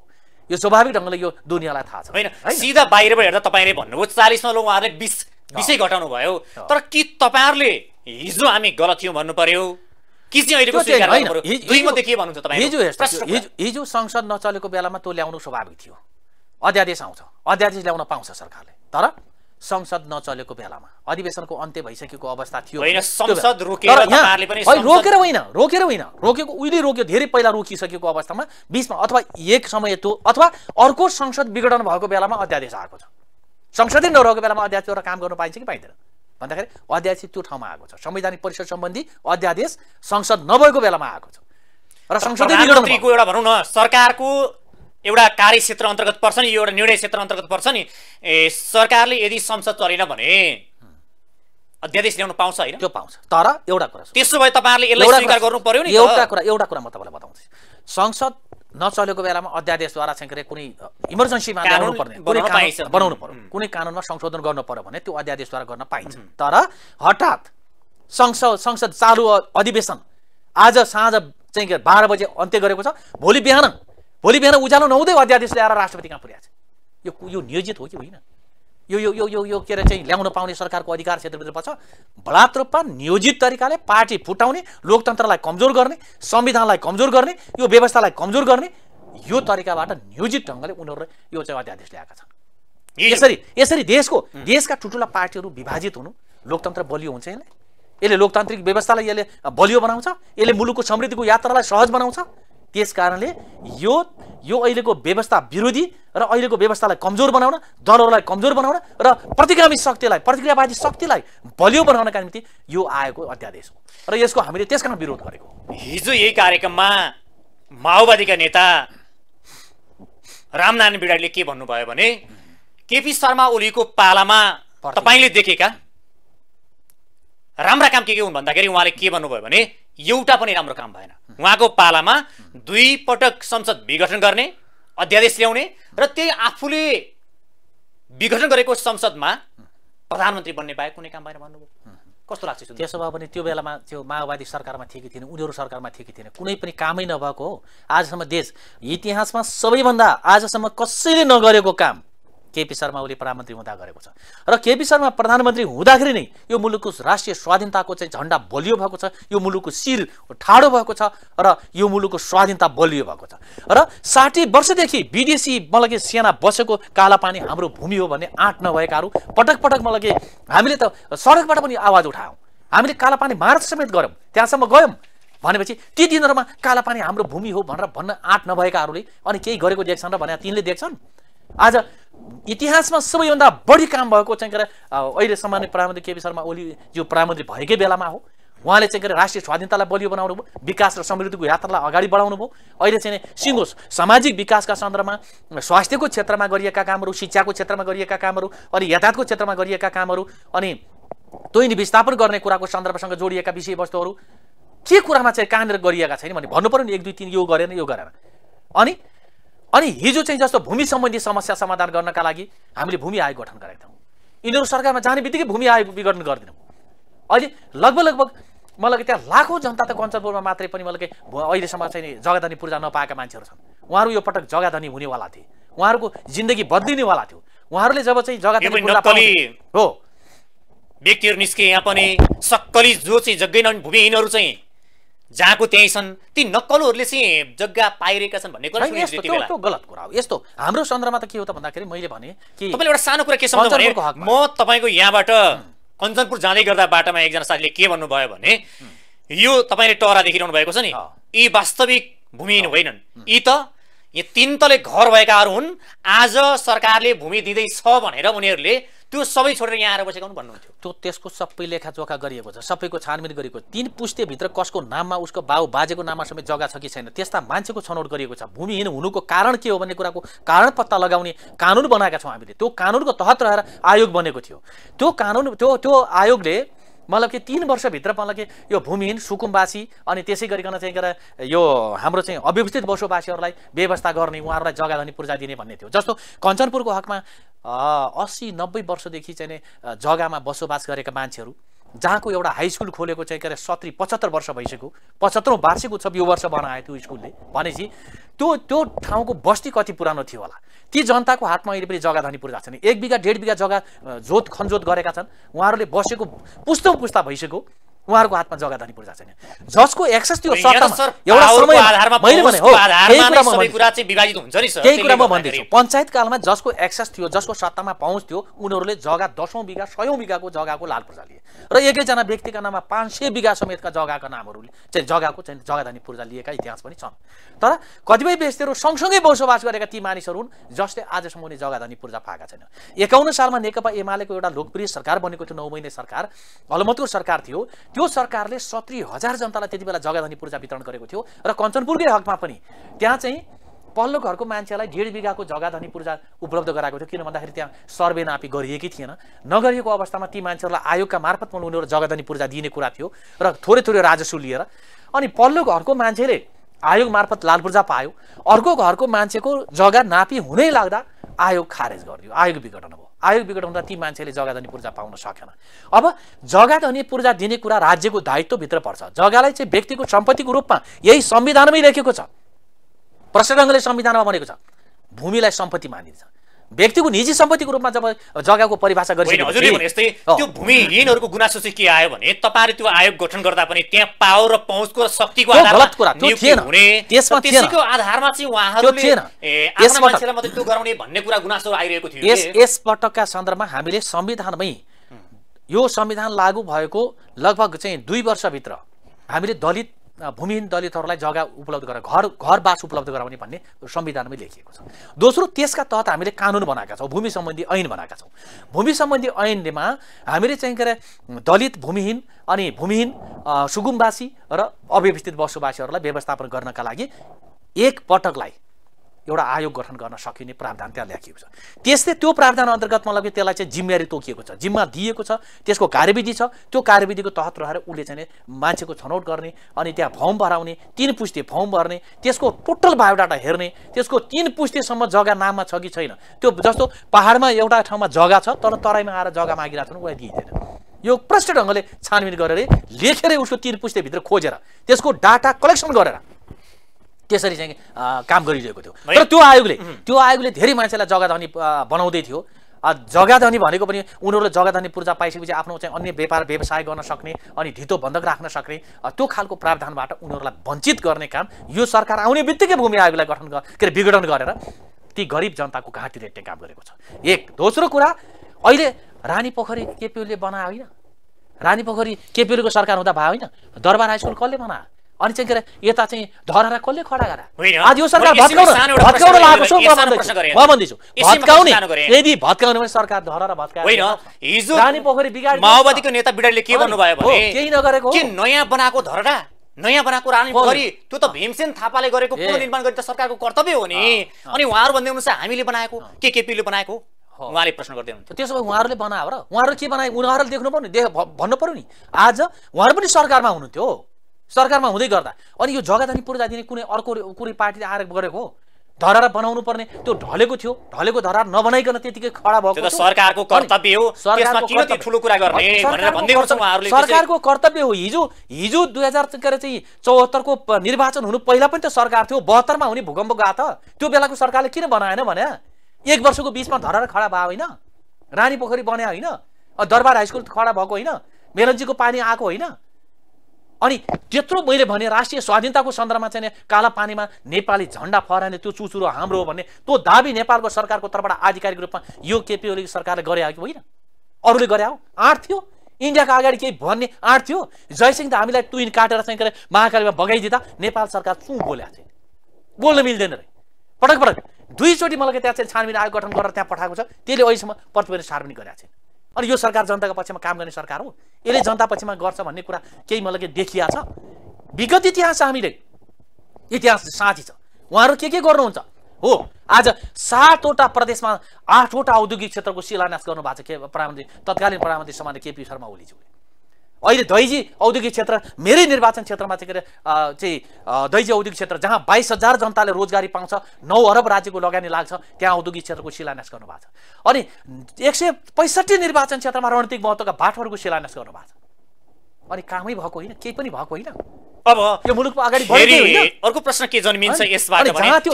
यो स्वाभाविक ढङ्गले यो दुनियाँलाई थाहा छ होइन सिधा बाहिरबाट हेर्दा तपाईँले भन्नुभयो चालिसमा उहाँहरूले बिस बिसै घटाउनु भयो तर कि तपाईँहरूले हिजो हामी गलत थियौँ भन्नु पर्यो हिजो संसद नचलेको बेलामा त्यो ल्याउनु स्वाभाविक थियो अध्यादेश आउँछ अध्यादेश ल्याउन पाउँछ सरकारले तर संसद नचलेको बेलामा अधिवेशनको अन्त्य भइसकेको अवस्था थियो रोकेर होइन रोकेर होइन रोकेको उहिले रोक्यो धेरै पहिला रोकिसकेको अवस्थामा बिचमा अथवा एक समय त्यो अथवा अर्को संसद विघटन भएको बेलामा अध्यादेश आएको छ संसदै नरहेको बेलामा अध्यादेश एउटा काम गर्नु पाइन्छ कि पाइँदैन भन्दाखेरि अध्यादेश त्यो ठाउँमा आएको छ संवैधानिक परिषद सम्बन्धी अध्यादेश संसद नभएको बेलामा आएको छ र संसदै विघटनको एउटा भनौँ न सरकारको एउटा कार्यक्षेत्र अन्तर्गत पर्छ नि यो एउटा निर्णय क्षेत्र अन्तर्गत पर्छ नि ए सरकारले यदि संसद चलेन भने अध्यादेश ल्याउनु पाउँछ होइन त्यो पाउँछ तर एउटा कुरा त्यसो भए तपाईँहरूले यसलाई स्वीकार गर्नु पर्यो नि एउटा कुरा एउटा कुरा म तपाईँलाई बताउँछु संसद नचलेको बेलामा अध्यादेशद्वारा चाहिँ के अरे कुनै इमर्जेन्सीमा ल्याउनु पर्ने बनाउनु पर्यो कुनै कानुनमा संशोधन गर्नु पर्यो भने त्यो अध्यादेशद्वारा गर्न पाइन्छ तर हठात संसद संसद चालु अधिवेशन आज साँझ चाहिँ बाह्र बजे अन्त्य गरेको छ भोलि बिहान भोलि बिहान उज्यालो नहुँदै अध्यादेश ल्याएर राष्ट्रपति कहाँ पुर्याएको छ यो यो नियोजित हो कि होइन यो यो यो यो यो के अरे चाहिँ ल्याउन पाउने सरकारको अधिकार क्षेत्रभित्र पर्छ बलात् रूपमा नियोजित तरिकाले पार्टी फुटाउने लोकतन्त्रलाई कमजोर गर्ने संविधानलाई कमजोर गर्ने यो व्यवस्थालाई कमजोर गर्ने यो तरिकाबाट नियोजित ढङ्गले उनीहरूले यो चाहिँ अध्यादेश ल्याएका छन् यसरी यसरी देशको देशका ठुल्ठुला पार्टीहरू विभाजित हुनु लोकतन्त्र बलियो हुन्छ यसले यसले लोकतान्त्रिक व्यवस्थालाई यसले बलियो बनाउँछ यसले मुलुकको समृद्धिको यात्रालाई सहज बनाउँछ त्यस कारणले यो यो अहिलेको व्यवस्था विरोधी र अहिलेको व्यवस्थालाई कमजोर बनाउन दलहरूलाई कमजोर बनाउन र प्रतिगामी शक्तिलाई प्रतिक्रियावादी शक्तिलाई बलियो बनाउनका निम्ति यो आएको अध्यादेश हो र यसको हामीले कारण विरोध गरेको हिजो यही कार्यक्रममा माओवादीका नेता रामनारायण बिडाले के भन्नुभयो भने केपी शर्मा ओलीको पालामा तपाईँले देखेका राम्रा काम के के हुन् भन्दाखेरि उहाँले के भन्नुभयो भने एउटा पनि राम्रो काम भएन उहाँको पालामा दुई पटक संसद विघटन गर्ने अध्यादेश ल्याउने र त्यही आफूले विघटन गरेको संसदमा प्रधानमन्त्री बन्ने बाहेक कुनै काम भएर भन्नुभयो कस्तो लाग्छ त्यसो भए पनि त्यो बेलामा त्यो माओवादी सरकारमा थिए कि थिएन उनीहरू सरकारमा थिए कि थिएन कुनै पनि कामै नभएको हो आजसम्म देश इतिहासमा सबैभन्दा आजसम्म कसैले नगरेको काम केपी शर्मा ओली प्रधानमन्त्री हुँदा गरेको छ र केपी शर्मा प्रधानमन्त्री हुँदाखेरि नै यो मुलुकको राष्ट्रिय स्वाधीनताको चाहिँ झन्डा बलियो भएको छ यो मुलुकको शिर ठाडो भएको छ र यो मुलुकको स्वाधीनता बलियो भएको छ र साठी वर्षदेखि विदेशी मलाई कि सेना बसेको कालापानी हाम्रो भूमि हो भन्ने आँट नभएकाहरू पटक पटक मलाई कि हामीले त सडकबाट पनि आवाज उठायौँ हामीले कालापानी मार्च समेत गऱ्यौँ त्यहाँसम्म गयौँ भनेपछि ती दिनहरूमा कालापानी हाम्रो भूमि हो भनेर भन्न आँट नभएकाहरूले अनि केही गरेको देख्छन् र भने तिनले देख्छन् आज इतिहासमा सबैभन्दा बढी काम भएको चाहिँ के अरे अहिले सामान्य प्रधानमन्त्री केपी शर्मा ओली जो प्रधानमन्त्री भएकै बेलामा हो उहाँले चाहिँ के अरे राष्ट्रिय स्वाधीनतालाई बलियो बनाउनु भयो विकास र समृद्धिको यात्रालाई अगाडि बढाउनु भयो अहिले चाहिँ सिङ्गो सामाजिक विकासका सन्दर्भमा स्वास्थ्यको क्षेत्रमा गरिएका कामहरू शिक्षाको क्षेत्रमा गरिएका कामहरू अनि यातायातको क्षेत्रमा गरिएका कामहरू अनि तोइनी विस्थापन गर्ने कुराको सन्दर्भसँग जोडिएका विषयवस्तुहरू के कुरामा चाहिँ कहाँनिर गरिएका छैन भने भन्नु पऱ्यो नि एक दुई तिन यो गरेन यो गरेन अनि अनि हिजो चाहिँ जस्तो भूमि सम्बन्धी समस्या समाधान गर्नका लागि हामीले भूमि आयोग गठन गरेका थियौँ यिनीहरू सरकारमा जाने बित्तिकै भूमि आयोग विघटन गरिदिनु अहिले लगभग लगभग मलाई त्यहाँ लाखौँ जनता त कञ्चनपुरमा मात्रै पनि मलाई अहिलेसम्म चाहिँ जग्गाधनी पूर्जा नपाएका मान्छेहरू छन् उहाँहरू यो पटक जग्गाधनी हुनेवाला थिए उहाँहरूको जिन्दगी बद्लिनेवाला थियो उहाँहरूले जब चाहिँ जग्गाधनी हो व्यक्तिहरू निस्के यहाँ पनि सक्कली जो चाहिँ जग्गैनन् भूमिहीनहरू चाहिँ जहाँको त्यहीँ छन् ती नक्कलहरूले चाहिँ जग्गा पाइरहेका छन् भन्ने कुरा गलत कुरा हो यस्तो हाम्रो सन्दर्भमा त के हो त भन्दाखेरि मैले भने कि तपाईँले एउटा सानो कुरा के सम्झ म तपाईँको यहाँबाट कञ्चनपुर जाँदै गर्दा बाटोमा एकजना साथीले के भन्नुभयो भने यो तपाईँले टहरा देखिरहनु भएको छ नि यी वास्तविक भूमिहीन होइनन् यी त यी तिन तले घर भएकाहरू हुन् आज सरकारले भूमि दिँदैछ भनेर उनीहरूले त्यो सबै छोडेर यहाँ आएर बसेको भन्नुहुन्थ्यो त्यो त्यसको सबै लेखाजोखा गरिएको छ सबैको छानबिन गरिएको तिन पुस्तेभित्र कसको नाममा उसको बाउ बाजेको नाममा समेत जग्गा छ कि छैन त्यस्ता मान्छेको छनौट गरिएको छ भूमिहीन हुनुको कारण के हो भन्ने कुराको कारण पत्ता लगाउने कानुन बनाएका छौँ हामीले त्यो कानुनको तहत रहेर आयोग बनेको थियो त्यो कानुन त्यो त्यो आयोगले मतलब कि तिन वर्षभित्र मतलब कि यो भूमिहीन सुकुम्बासी अनि त्यसै गरिकन चाहिँ के अरे यो हाम्रो चाहिँ अव्यवस्थित बसोबासीहरूलाई व्यवस्था गर्ने उहाँहरूलाई जग्गा धनी पूर्जा दिने भन्ने थियो जस्तो कञ्चनपुरको हकमा असी नब्बे वर्षदेखि चाहिँ जग्गामा बसोबास गरेका मान्छेहरू जहाँको एउटा हाई स्कुल खोलेको चाहिँ के अरे सत्री पचहत्तर वर्ष भइसक्यो पचहत्तरौँ वार्षिक उत्सव यो वर्ष बनायो त्यो स्कुलले भनेपछि त्यो त्यो ठाउँको बस्ती कति पुरानो थियो होला ती जनताको हातमा अहिले पनि जग्गा धनी पुर्जा छन् एक बिघा डेढ बिघा जग्गा जोत खनजोत गरेका छन् उहाँहरूले बसेको पुस्तौँ पुस्ता भइसक्यो उहाँहरूको हातमा धनी पूर्जा छैन जसको एक्सेस त्यो एउटा केही कुरा म भन्दैछु पञ्चायत कालमा जसको एक्सेस थियो जसको सत्तामा पहुँच थियो उनीहरूले जग्गा दसौँ बिघा सयौँ बिघाको जग्गाको लाल पूर्जा लिए र एकैजना व्यक्तिका नाममा पाँच सय बिघा समेतका जग्गाका नामहरूले चाहिँ जग्गाको चाहिँ जग्गादानी पूर्जा लिएका इतिहास पनि छन् तर कतिपय व्यक्तिहरू सँगसँगै बसोबास गरेका ती मानिसहरू हुन् जसले आजसम्म उनी धनी पूर्जा पाएका छैन एकाउन्न सालमा नेकपा एमालेको एउटा लोकप्रिय सरकार बनेको थियो नौ महिने सरकार अलमतको सरकार थियो त्यो सरकारले सत्री हजार जनतालाई त्यति बेला जग्गाधनी पूर्जा वितरण गरेको थियो र कञ्चनपुरकै हकमा पनि त्यहाँ चाहिँ पल्लो घरको मान्छेलाई डेढ बिघाको जग्गाधनी पूर्जा उपलब्ध गराएको थियो किन भन्दाखेरि त्यहाँ सर्वे नापी गरिएकै थिएन नगरिएको अवस्थामा ती मान्छेहरूलाई आयोगका मार्फत पनि उनीहरू जग्गाधनी पूर्जा दिने कुरा थियो र थोरै थोरै राजस्व लिएर अनि पल्लो घरको मान्छेले आयोग मार्फत लाल पूर्जा पायो अर्को घरको मान्छेको जग्गा नापी हुनै लाग्दा आयोग खारेज गरिदियो आयोग विघटन भयो आयोग विघटन हुँदा ती मान्छेले जग्गा धनी पूर्जा पाउन सकेन अब धनी पूर्जा दिने कुरा राज्यको दायित्वभित्र पर्छ जग्गालाई चाहिँ व्यक्तिको सम्पत्तिको रूपमा यही संविधानमै लेखेको छ प्रसङ्गले संविधानमा भनेको छ भूमिलाई सम्पत्ति मानिन्छ व्यक्तिको निजी सम्पत्तिको रूपमा जब जग्गाको परिभाषा त्यो भूमिहीनहरूको गुनासो चाहिँ के आयो भने तपाईँहरू त्यो आयोग गठन गर्दा पनि त्यहाँ पावर र पहुँचको शक्तिको गलत कुरा त्यो थिएन त्यसको आधारमा चाहिँ उहाँहरूले मान्छेलाई मात्रै त्यो गराउने भन्ने कुरा गुनासो आइरहेको थियो यस यसपटकका सन्दर्भमा हामीले संविधानमै यो संविधान लागू भएको लगभग चाहिँ दुई वर्षभित्र हामीले दलित भूमिहीन दलितहरूलाई जग्गा उपलब्ध गराएर घर बास उपलब्ध गराउने भन्ने संविधानमै लेखिएको छ दोस्रो त्यसका तहत हामीले कानुन बनाएका छौँ भूमि सम्बन्धी ऐन बनाएका छौँ भूमि सम्बन्धी ऐनमा हामीले चाहिँ के अरे दलित भूमिहीन अनि भूमिहीन सुगुमवासी र अव्यवस्थित बसोबासीहरूलाई व्यवस्थापन गर्नका लागि एकपटकलाई एउटा आयोग गठन गर्न सकिने प्रावधान त्यहाँ लेखिएको छ त्यस्तै त्यो प्रावधान अन्तर्गत मलाई त्यसलाई चाहिँ जिम्मेवारी तोकिएको छ जिम्मा दिएको छ त्यसको कार्यविधि छ त्यो कार्यविधिको तहत रहेर उसले चाहिँ मान्छेको छनौट गर्ने अनि त्यहाँ फर्म भराउने तिन पुस्ते फर्म भर्ने त्यसको टोटल बायोडाटा हेर्ने त्यसको तिन पुस्तेसम्म जग्गा नाममा छ कि छैन त्यो जस्तो पाहाडमा एउटा ठाउँमा जग्गा छ तर तराईमा आएर जग्गा मागिरहेको छ उसलाई दिइँदैन यो प्रष्ट ढङ्गले छानबिन गरेर लेखेरै उसको तिन पुस्तेभित्र खोजेर त्यसको डाटा कलेक्सन गरेर त्यसरी चाहिँ काम गरिरहेको थियो तर त्यो आयोगले त्यो आयोगले धेरै मान्छेलाई जग्गा बनाउँदै थियो जग्गाधनी भनेको पनि उनीहरूले जग्गाधनी पूर्जा पाइसकेपछि आफ्नो चाहिँ अन्य व्यापार व्यवसाय गर्न सक्ने अनि धितो बन्धक राख्न सक्ने त्यो खालको प्रावधानबाट उनीहरूलाई वञ्चित गर्ने काम यो सरकार आउने बित्तिकै भूमि आयोगलाई गठन के अरे विघटन गरेर ती गरिब जनताको घाँटी रेट्ने काम गरेको छ एक दोस्रो कुरा अहिले रानी पोखरी केपिओले बनायो होइन रानी पोखरी केपिओलीको सरकार हुँदा भयो होइन दरबार हाई स्कुल कसले बनायो अनि चाहिँ के अरे यता चाहिँ धराएर कसले खडा गरेर आज यो सरकार भत्काउन भत्काउन लागेको छु म भन्दैछु भत्काउने यदि भत्काउने भने सरकार धराएर भत्काएर हिजो रानी पोखरी बिगाड माओवादीको नेता बिडाले के भन्नुभयो भने केही नगरेको के नयाँ बनाएको धरडा नयाँ बनाएको रानी पोखरी त्यो त भीमसेन थापाले गरेको निर्माण गर्ने त सरकारको कर्तव्य हो नि अनि उहाँहरू भन्दै हुनुहुन्छ हामीले बनाएको के केपीले बनाएको उहाँले प्रश्न गर्दै हुनुहुन्छ त्यसो भए उहाँहरूले बनायो र उहाँहरू के बनाए उहाँहरूले देख्नु पर्यो नि भन्नु पर्यो नि आज उहाँहरू पनि सरकारमा हुनुहुन्थ्यो सरकारमा हुँदै गर्दा अनि यो जग्गाधनी पूर्जा दिने कुनै अर्को कुनै पार्टीले आएर गरेको हो धरार बनाउनु पर्ने त्यो ढलेको थियो ढलेको धरार नबनाइकन त्यतिकै खडा भएको सरकारको कर्तव्य हो सरकारको कर्तव्य हो हिजो हिजो दुई हजार के अरे चाहिँ चौहत्तरको निर्वाचन हुनु पहिला पनि त सरकार थियो बहत्तरमा हुने भूकम्प गएको त त्यो बेलाको सरकारले किन बनाएन भने एक वर्षको बिचमा धरार खडा भयो होइन रानी पोखरी बनायो होइन दरबार हाई स्कुल खडा भएको होइन मेलन्जीको पानी आएको होइन अनि त्यत्रो मैले भने राष्ट्रिय स्वाधीनताको सन्दर्भमा चाहिँ काला पानीमा नेपाली झन्डा फहराने त्यो चुचुरो हाम्रो हो भन्ने त्यो दाबी नेपालको सरकारको तर्फबाट आधिकारिक रूपमा यो केपी ओली सरकारले गरे हो कि होइन अरूले गरे हो आँट थियो इन्डियाको अगाडि केही भन्ने आँट थियो जयसिंह त हामीलाई तुइन काटेर चाहिँ के महाकालीमा बगाइदिँदा नेपाल सरकार चु बोलेको थियो बोल्न मिल्दैन रे पटक पटक दुईचोटि मलाई त्यहाँ चाहिँ छानबिन आयोग गठन गरेर त्यहाँ पठाएको छ त्यसले अहिलेसम्म प्रतिवेदन सार्वजनिक गरेका छैन अनि यो सरकार जनताको पक्षमा काम गर्ने सरकार हो यसले जनता पक्षमा गर्छ भन्ने कुरा केही मलाई के देखिया छ विगत इतिहास छ हामीले इतिहास साँची छ उहाँहरू के के गर्नुहुन्छ हो आज सातवटा प्रदेशमा आठवटा औद्योगिक क्षेत्रको शिलान्यास गर्नु भएको छ के प्रधानमन्त्री तत्कालीन प्रधानमन्त्री समाज केपी शर्मा ओलीज्यूले अहिले दैजी औद्योगिक क्षेत्र मेरै निर्वाचन क्षेत्रमा चाहिँ के अरे चाहिँ दैजी औद्योगिक क्षेत्र जहाँ बाइस हजार जनताले रोजगारी पाउँछ नौ अरब राज्यको लगानी लाग्छ त्यहाँ औद्योगिक क्षेत्रको शिलान्यास गर्नुभएको छ अनि एक सय पैँसठी निर्वाचन क्षेत्रमा रणनीतिक महत्त्वका बाटोहरूको शिलान्यास गर्नुभएको छ अनि कामै भएको होइन केही पनि भएको होइन अब यो मुलुकमा अगाडि अर्को प्रश्न के जन्मिन्छ यसबाट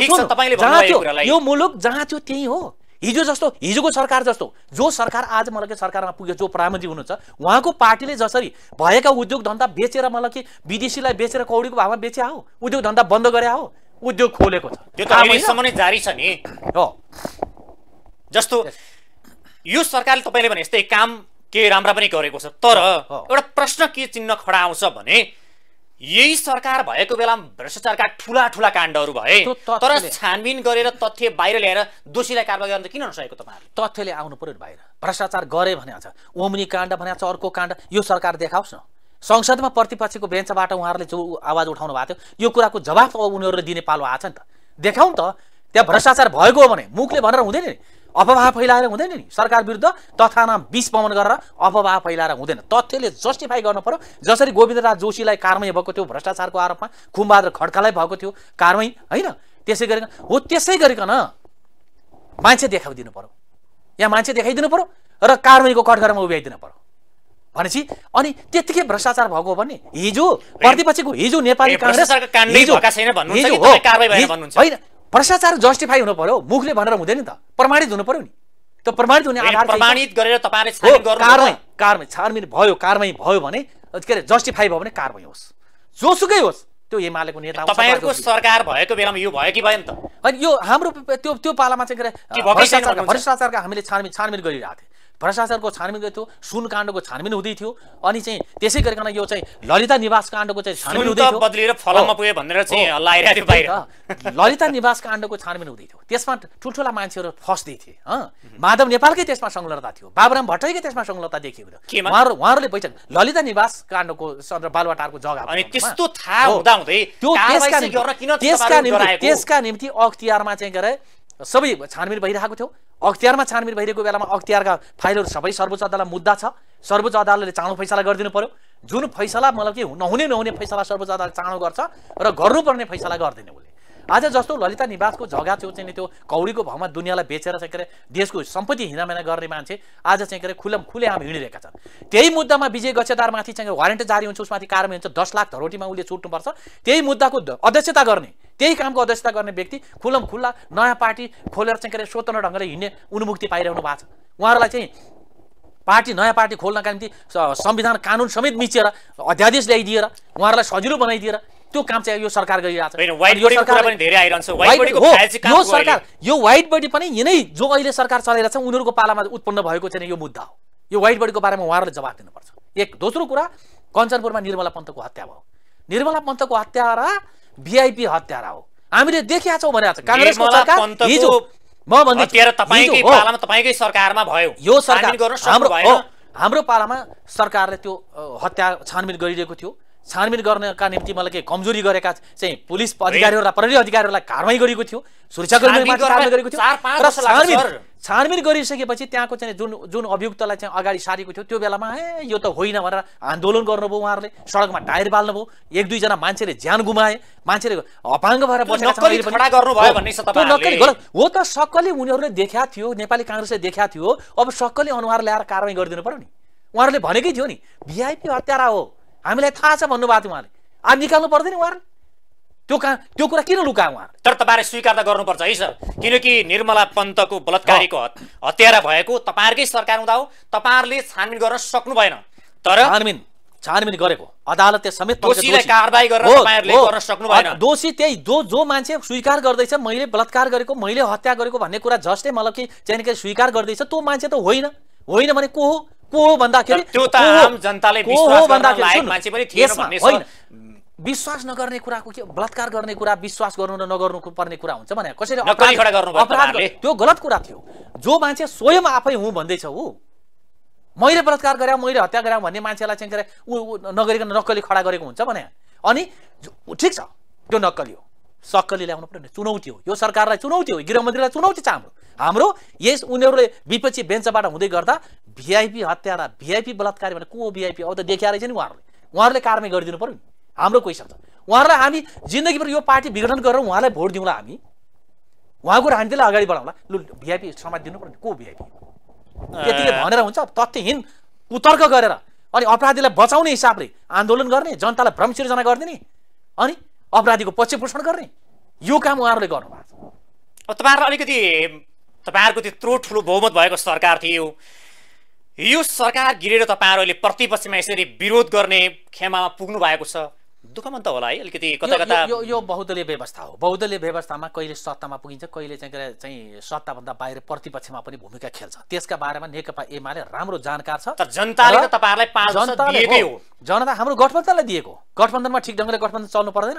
यो मुलुक जहाँ थियो त्यही हो हिजो जस्तो हिजोको सरकार जस्तो जो सरकार आज मलाई सरकारमा पुग्यो जो प्रधानमन्त्री हुनुहुन्छ उहाँको पार्टीले जसरी भएका उद्योग धन्दा बेचेर मलाई कि विदेशीलाई बेचेर कौडीको भावमा बेचे हो उद्योग धन्दा बन्द गरे हो उद्योग खोलेको छ त्यो त नै जारी छ नि हो जस्तो यो सरकारले तपाईँले भने यस्तै काम के राम्रा पनि गरेको छ तर एउटा प्रश्न के चिन्ह खडा आउँछ भने यही सरकार भएको बेलामा भ्रष्टाचारका ठुला ठुला काण्डहरू भए तर छानबिन गरेर तथ्य बाहिर ल्याएर दोषीलाई कारवाही गर्न किन नसकेको तपाईँहरू तथ्यले आउनु पर्यो बाहिर भ्रष्टाचार गरे भने छ ओमनी काण्ड भने छ अर्को काण्ड यो सरकार देखाओस् न संसदमा प्रतिपक्षको बेन्चबाट उहाँहरूले जो आवाज उठाउनु भएको थियो यो कुराको जवाफ अब उनीहरूले दिने पालो आएको छ नि त देखाउनु त त्यहाँ भ्रष्टाचार भएको हो भने मुखले भनेर हुँदैन नि अफवाह फैलाएर हुँदैन नि सरकार विरुद्ध तथानाम बिस पवन गरेर अफवाह फैलाएर हुँदैन तथ्यले जस्टिफाई गर्नु पऱ्यो जसरी गोविन्द राज जोशीलाई कारमै भएको थियो भ्रष्टाचारको आरोपमा खुमबहादुर खड्कालाई भएको थियो कारमै होइन त्यसै गरिकन हो त्यसै गरिकन मान्छे देखाइदिनु पऱ्यो यहाँ मान्छे देखाइदिनु पऱ्यो र कारवाहीको कटघरमा उभ्याइदिनु पऱ्यो भनेपछि अनि त्यतिकै भ्रष्टाचार भएको भने हिजो प्रतिपक्षको हिजो नेपाली काङ्ग्रेस होइन भ्रष्टाचार जस्टिफाई हुनु पर्यो मुखले भनेर हुँदैन नि त प्रमाणित हुनु पर्यो नि त्यो प्रमाणित हुने आधार प्रमाणित गरेर कारवाही कारमै छानबिन भयो कारमै भयो भने के अरे जस्टिफाई भयो भने कारवाही होस् जोसुकै होस् त्यो एमालेको नेता तपाईँहरूको सरकार भएको बेलामा यो भयो कि भयो नि त अनि यो हाम्रो त्यो त्यो पालामा चाहिँ के अरे भ्रष्टाचारका हामीले छानबिन छानबिन गरिरहेको थियौँ भ्रष्टाचारको छानबिन थियो सुन काण्डको छानबिन हुँदै थियो अनि चाहिँ त्यसै गरिकन यो चाहिँ ललिता निवास काण्डको चाहिँ छानबिन हुँदै थियो ललिता निवास काण्डको छानबिन हुँदै थियो त्यसमा ठुल्ठुला मान्छेहरू फस्दै थिए माधव नेपालकै त्यसमा संलग्नता थियो बाबुराम भट्टराईकै त्यसमा संलग्नता देखिएको थियो उहाँहरूले बैठक ललिता निवास काण्डको बालवाटारको जग्गा त्यसका निम्ति त्यसका निम्ति अख्तियारमा चाहिँ के सबै छानबिन भइरहेको थियो अख्तियारमा छानबिन भइरहेको बेलामा अख्तियारका फाइलहरू सबै सर्वोच्च अदालत मुद्दा छ सर्वोच्च अदालतले चाँडो फैसला गरिदिनु पऱ्यो जुन फैसला मतलब कि नहुने नहुने फैसला सर्वोच्च अदालत चाँडो गर्छ र गर्नुपर्ने फैसला गर्दैन उसले आज जस्तो ललिता निवासको झगा चाहिँ चाहिँ त्यो कौडीको भाउमा दुनियाँलाई बेचेर चाहिँ के अरे देशको सम्पत्ति हिँडामिना गर्ने मान्छे आज चाहिँ के अरे खुलम खुले आम हिँडिरहेका छन् त्यही मुद्दामा विजय गच्छेदारमाथि चाहिँ वारेन्ट जारी हुन्छ उसमाथि कारमा हुन्छ दस लाख धरोटीमा उसले छुट्नुपर्छ त्यही मुद्दाको अध्यक्षता गर्ने त्यही कामको अध्यक्षता गर्ने व्यक्ति खुलम खुल्ला नयाँ पार्टी खोलेर चाहिँ के अरे स्वतन्त्र ढङ्गले हिँड्ने उन्मुक्ति पाइरहनु भएको छ उहाँहरूलाई चाहिँ पार्टी नयाँ पार्टी खोल्नका निम्ति संविधान कानुन समेत मिचेर अध्यादेश ल्याइदिएर उहाँहरूलाई सजिलो बनाइदिएर त्यो काम चाहिँ यो सरकार गरिरहेको छ यो सरकार यो वाइट बडी पनि यिनै जो अहिले सरकार चलाइरहेको छ उनीहरूको पालामा उत्पन्न भएको छैन यो मुद्दा हो यो वाइट बडीको बारेमा उहाँहरूले जवाब दिनुपर्छ एक दोस्रो कुरा कञ्चनपुरमा निर्मला पन्तको हत्या भयो निर्मला पन्तको हत्या र भिआइपी हत्यारा हो हामीले देखिया छौँ भने छ काङ्ग्रेसको सरकार हिजो म भन्दै सरकारमा भयो यो सरकार हाम्रो हाम्रो पालामा सरकारले त्यो हत्या छानबिन गरिरहेको थियो छानबिन गर्नका निम्ति मलाई के कमजोरी गरेका चाहिँ पुलिस अधिकारीहरूलाई प्रहरी अधिकारीहरूलाई कारवाही गरिएको थियो सुरक्षाकर्मी गरेको थियो छानबिन गरिसकेपछि त्यहाँको चाहिँ जुन जुन अभियुक्तलाई चाहिँ अगाडि सारेको थियो त्यो बेलामा ए यो त होइन भनेर आन्दोलन गर्नुभयो उहाँहरूले सडकमा टायर बाल्नुभयो एक दुईजना मान्छेले ज्यान गुमाए मान्छेले अपाङ्ग भएर हो त सक्कले उनीहरूले देखा थियो नेपाली काङ्ग्रेसले देखा थियो अब सक्कले अनुहार ल्याएर कारवाही गरिदिनु पर्यो नि उहाँहरूले भनेकै थियो नि भिआइपी हत्यारा हो हामीलाई थाहा छ भन्नुभएको थियो उहाँले आज निकाल्नु पर्दैन उहाँहरूले त्यो कहाँ त्यो कुरा किन लुकायो उहाँ तर तपाईँहरूले स्वीकार त गर्नुपर्छ है सर किनकि निर्मला पन्तको बलात्कारीको हत्यारा भएको तपाईँहरूकै सरकार हुँदा हो तपाईँहरूले छानबिन गर्न सक्नु भएन तर छानबिन छानबिन गरेको अदालतले समेत कारबाही गर्न सक्नु भएन दोषी त्यही जो जो मान्छे स्वीकार गर्दैछ मैले बलात्कार गरेको मैले हत्या गरेको भन्ने कुरा जसले मतलब कि चाहिँ स्वीकार गर्दैछ त्यो मान्छे त होइन होइन भने को हो को हो भन्दाखेरि त्यो त आम जनताले विश्वास गर्न पनि विश्वास नगर्ने कुराको के बलात्कार गर्ने कुरा विश्वास गर्नु र नगर्नु पर्ने कुरा हुन्छ भने कसरी अपराध त्यो गलत कुरा थियो जो मान्छे स्वयं आफै हुँ भन्दैछ हो मैले बलात्कार गरे मैले हत्या गरे भन्ने मान्छेलाई चाहिँ ऊ नगरिकन नक्कली खडा गरेको हुन्छ भने अनि ठिक छ त्यो नक्कली हो सक्कली ल्याउनु नि चुनौती हो यो सरकारलाई चुनौती हो गृहमन्त्रीलाई चुनौती छ हाम्रो हाम्रो यस उनीहरूले विपक्षी बेन्चबाट हुँदै गर्दा भिआइपी हत्यारा भिआइपी बलात्कार भने को भिआइपी अब त रहेछ नि उहाँहरूले उहाँहरूले कारवाही गरिदिनु पऱ्यो नि हाम्रो क्वेसन छ उहाँहरूलाई हामी जिन्दगीभर यो पार्टी विघटन गरेर उहाँलाई भोट दिउँला हामी उहाँको राजनीतिलाई अगाडि बढाउँला लु भिआइपी समाज दिनु पऱ्यो नि को भिआइपी त्यतिले भनेर हुन्छ तथ्यहीन कुतर्क गरेर अनि अपराधीलाई बचाउने हिसाबले आन्दोलन गर्ने जनतालाई भ्रम सिर्जना गरिदिने अनि अपराधीको पक्ष पोषण गर्ने यो काम उहाँहरूले गर्नुभएको छ तपाईँहरूलाई अलिकति तपाईँहरूको त्यत्रो ठुलो बहुमत भएको सरकार थियो यो सरकार गिरेर तपाईँहरूले प्रतिपक्षमा यसरी विरोध गर्ने खेमामा पुग्नु भएको छ दुःखमा त होला है अलिकति कता कता यो, यो बहुदलीय व्यवस्था हो बहुदलीय व्यवस्थामा कहिले सत्तामा पुगिन्छ कहिले चाहिँ चाहिँ सत्ताभन्दा बाहिर प्रतिपक्षमा पनि भूमिका खेल्छ त्यसका बारेमा नेकपा एमाले राम्रो जानकार छ जनताले जनताले जनता हाम्रो गठबन्धनलाई दिएको गठबन्धनमा ठिक ढङ्गले गठबन्धन चल्नु पर्दैन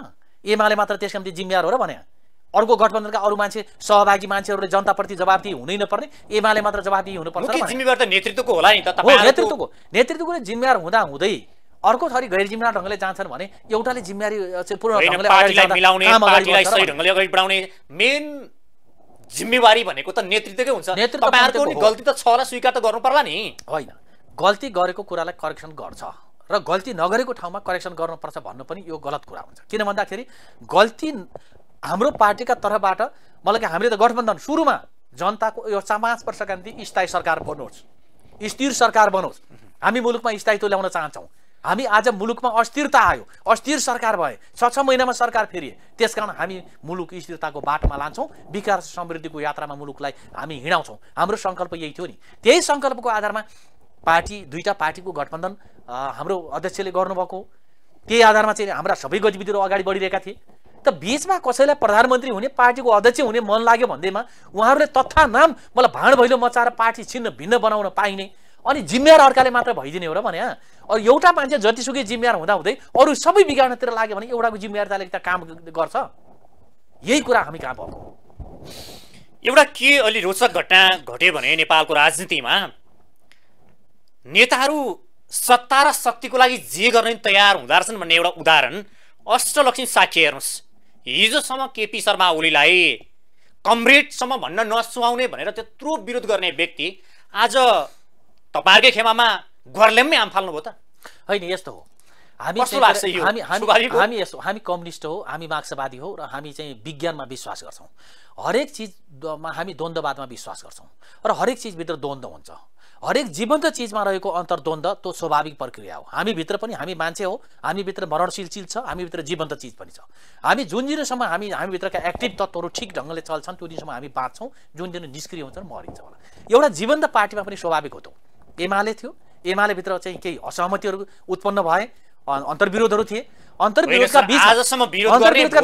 एमाले मात्र त्यसको निम्ति जिम्मेवार हो र भने अर्को गठबन्धनका अरू मान्छे सहभागी मान्छेहरूले जनताप्रति जवाबदेही हुनै नपर्ने एमाले मात्र जवाबदेही हुनुपर्छ जिम्मेवार त नेतृत्वको होला नि त नेतृत्वको नेतृत्वले जिम्मेवार हुँदा हुँदै अर्को थरी गैर जिम्मेवार ढङ्गले जान्छन् भने एउटाले जिम्मेवारी पूर्ण मेन जिम्मेवारी भनेको त नेतृत्वकै हुन्छ नेतृत्व गल्ती त छ होला स्वीकार त गर्नु पर्ला नि होइन गल्ती गरेको कुरालाई करेक्सन गर्छ र गल्ती नगरेको ठाउँमा करेक्सन गर्नुपर्छ भन्नु पनि यो गलत कुरा हुन्छ किन भन्दाखेरि गल्ती हाम्रो पार्टीका तर्फबाट मलाई हामीले त गठबन्धन सुरुमा जनताको यो पाँच वर्षका निम्ति स्थायी सरकार बनोस् स्थिर सरकार बनोस् हामी मुलुकमा स्थायित्व ल्याउन चाहन्छौँ हामी आज मुलुकमा अस्थिरता आयो अस्थिर सरकार भए छ छ महिनामा सरकार फेरिए त्यसकारण हामी मुलुक स्थिरताको बाटोमा लान्छौँ विकास समृद्धिको यात्रामा मुलुकलाई हामी हिँडाउँछौँ हाम्रो सङ्कल्प यही थियो नि त्यही सङ्कल्पको आधारमा पार्टी दुईवटा पार्टीको गठबन्धन हाम्रो अध्यक्षले गर्नुभएको त्यही आधारमा चाहिँ हाम्रा सबै गतिविधिहरू अगाडि बढिरहेका थिए त बिचमा कसैलाई प्रधानमन्त्री हुने पार्टीको अध्यक्ष हुने मन लाग्यो भन्दैमा उहाँहरूले तथा नाम मलाई भाँड भैलो मचाएर पार्टी छिन्न भिन्न बनाउन पाइने अनि जिम्मेवार अर्काले मात्र भइदिने हो र भने अरू एउटा मान्छे जतिसुकै जिम्मेवार हुँदाहुँदै अरू सबै बिगार्नतिर लाग्यो भने एउटाको जिम्मेवार त काम गर्छ यही कुरा हामी कहाँ भएको एउटा के अलि रोचक घटना घट्यो भने नेपालको राजनीतिमा नेताहरू सत्ता र शक्तिको लागि जे गर्ने तयार हुँदो रहेछन् भन्ने एउटा उदाहरण अष्टलक्ष्मी साक्षी हेर्नुहोस् हिजोसम्म केपी शर्मा ओलीलाई कमरेडसम्म भन्न नसुहाउने भनेर त्यत्रो विरोध गर्ने व्यक्ति आज तपाईँहरूकै खेमामा घरलेममै आम फाल्नुभयो त होइन यस्तो हो हामी हामी हामी हामी यस्तो हामी कम्युनिस्ट हो हामी मार्क्सवादी हो र हामी चाहिँ विज्ञानमा विश्वास गर्छौँ हरेक चिजमा हामी द्वन्द्ववादमा विश्वास गर्छौँ र हरेक चिजभित्र द्वन्द्व हुन्छ हरेक जीवन्त चिजमा रहेको अन्तर्द्वन्द्व त्यो स्वाभाविक प्रक्रिया हो हामीभित्र पनि हामी मान्छे हो हामीभित्र मरणशील चिज छ हामीभित्र जीवन्त चिज पनि छ हामी जुन दिनसम्म हामी हामीभित्रका एक्टिभ तत्त्वहरू ठिक ढङ्गले चल्छन् त्यो दिनसम्म हामी बाँच्छौँ जुन दिन निष्क्रिय हुन्छन् मरिन्छ होला एउटा जीवन्त पार्टीमा पनि स्वाभाविक हो त एमाले थियो एमाले भित्र चाहिँ केही असहमतिहरू उत्पन्न भए अन्तर्विरोधहरू थिए अन्तर्विरोधले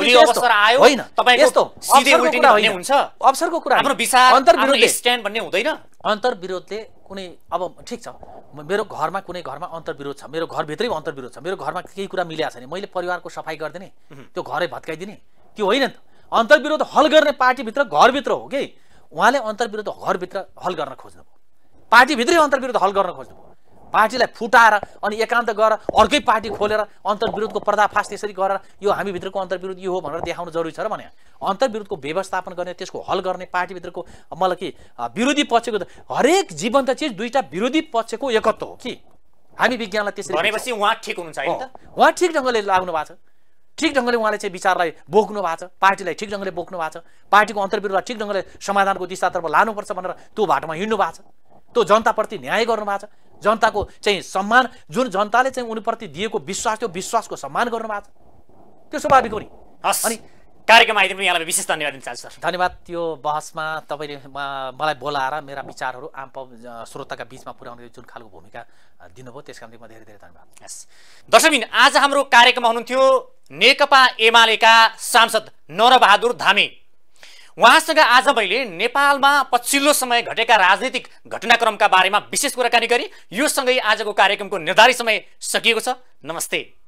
कुनै अब ठिक छ मेरो घरमा कुनै घरमा अन्तर्विरोध छ मेरो घरभित्रै अन्तर्विरोध छ मेरो घरमा केही कुरा मिलेको छ भने मैले परिवारको सफाई गरिदिने त्यो घरै भत्काइदिने त्यो होइन नि त अन्तर्विरोध हल गर्ने पार्टीभित्र घरभित्र हो कि उहाँले अन्तर्विरोध घरभित्र हल गर्न खोज्नुभयो पार्टीभित्रै अन्तर्विरोध हल गर्न खोज्नुभयो पार्टीलाई फुटाएर अनि एकान्त गरेर अर्कै पार्टी खोलेर अन्तर्विरोधको पर्दाफास त्यसरी गरेर यो हामीभित्रको अन्तर्विरोध यो हो भनेर देखाउनु जरुरी छ र भने अन्तर्विरोधको व्यवस्थापन गर्ने त्यसको हल गर्ने पार्टीभित्रको मतलब कि विरोधी पक्षको हरेक जीवन्त चिज दुईवटा विरोधी पक्षको एकत्व हो कि हामी विज्ञानलाई त्यसरी भनेपछि उहाँ ठिक हुनुहुन्छ उहाँ ठिक ढङ्गले लाग्नु भएको छ ठिक ढङ्गले उहाँले चाहिँ विचारलाई बोक्नु भएको छ पार्टीलाई ठिक ढङ्गले बोक्नु भएको छ पार्टीको अन्तर्विरोधलाई ठिक ढङ्गले समाधानको दिशातर्फ लानुपर्छ भनेर त्यो बाटोमा हिँड्नु भएको छ त्यो जनताप्रति न्याय गर्नु भएको छ जनताको चाहिँ सम्मान जुन जनताले चाहिँ उनीप्रति दिएको विश्वास त्यो विश्वासको सम्मान गर्नु भएको छ त्यो स्वाभाविक हो नि अनि कार्यक्रम आइदिनु यहाँलाई विशेष धन्यवाद दिन चाहन्छु सर धन्यवाद त्यो बहसमा तपाईँले मलाई बोलाएर मेरा विचारहरू आम श्रोताका बिचमा पुर्याउने जुन खालको भूमिका दिनुभयो त्यस कारणले म धेरै धेरै धन्यवाद यस दर्शकबिन आज हाम्रो कार्यक्रममा हुनुहुन्थ्यो नेकपा एमालेका सांसद नरबहादुर धामी उहाँसँग आज मैले नेपालमा पछिल्लो समय घटेका राजनीतिक घटनाक्रमका बारेमा विशेष कुराकानी गरी योसँगै आजको कार्यक्रमको निर्धारित समय सकिएको छ नमस्ते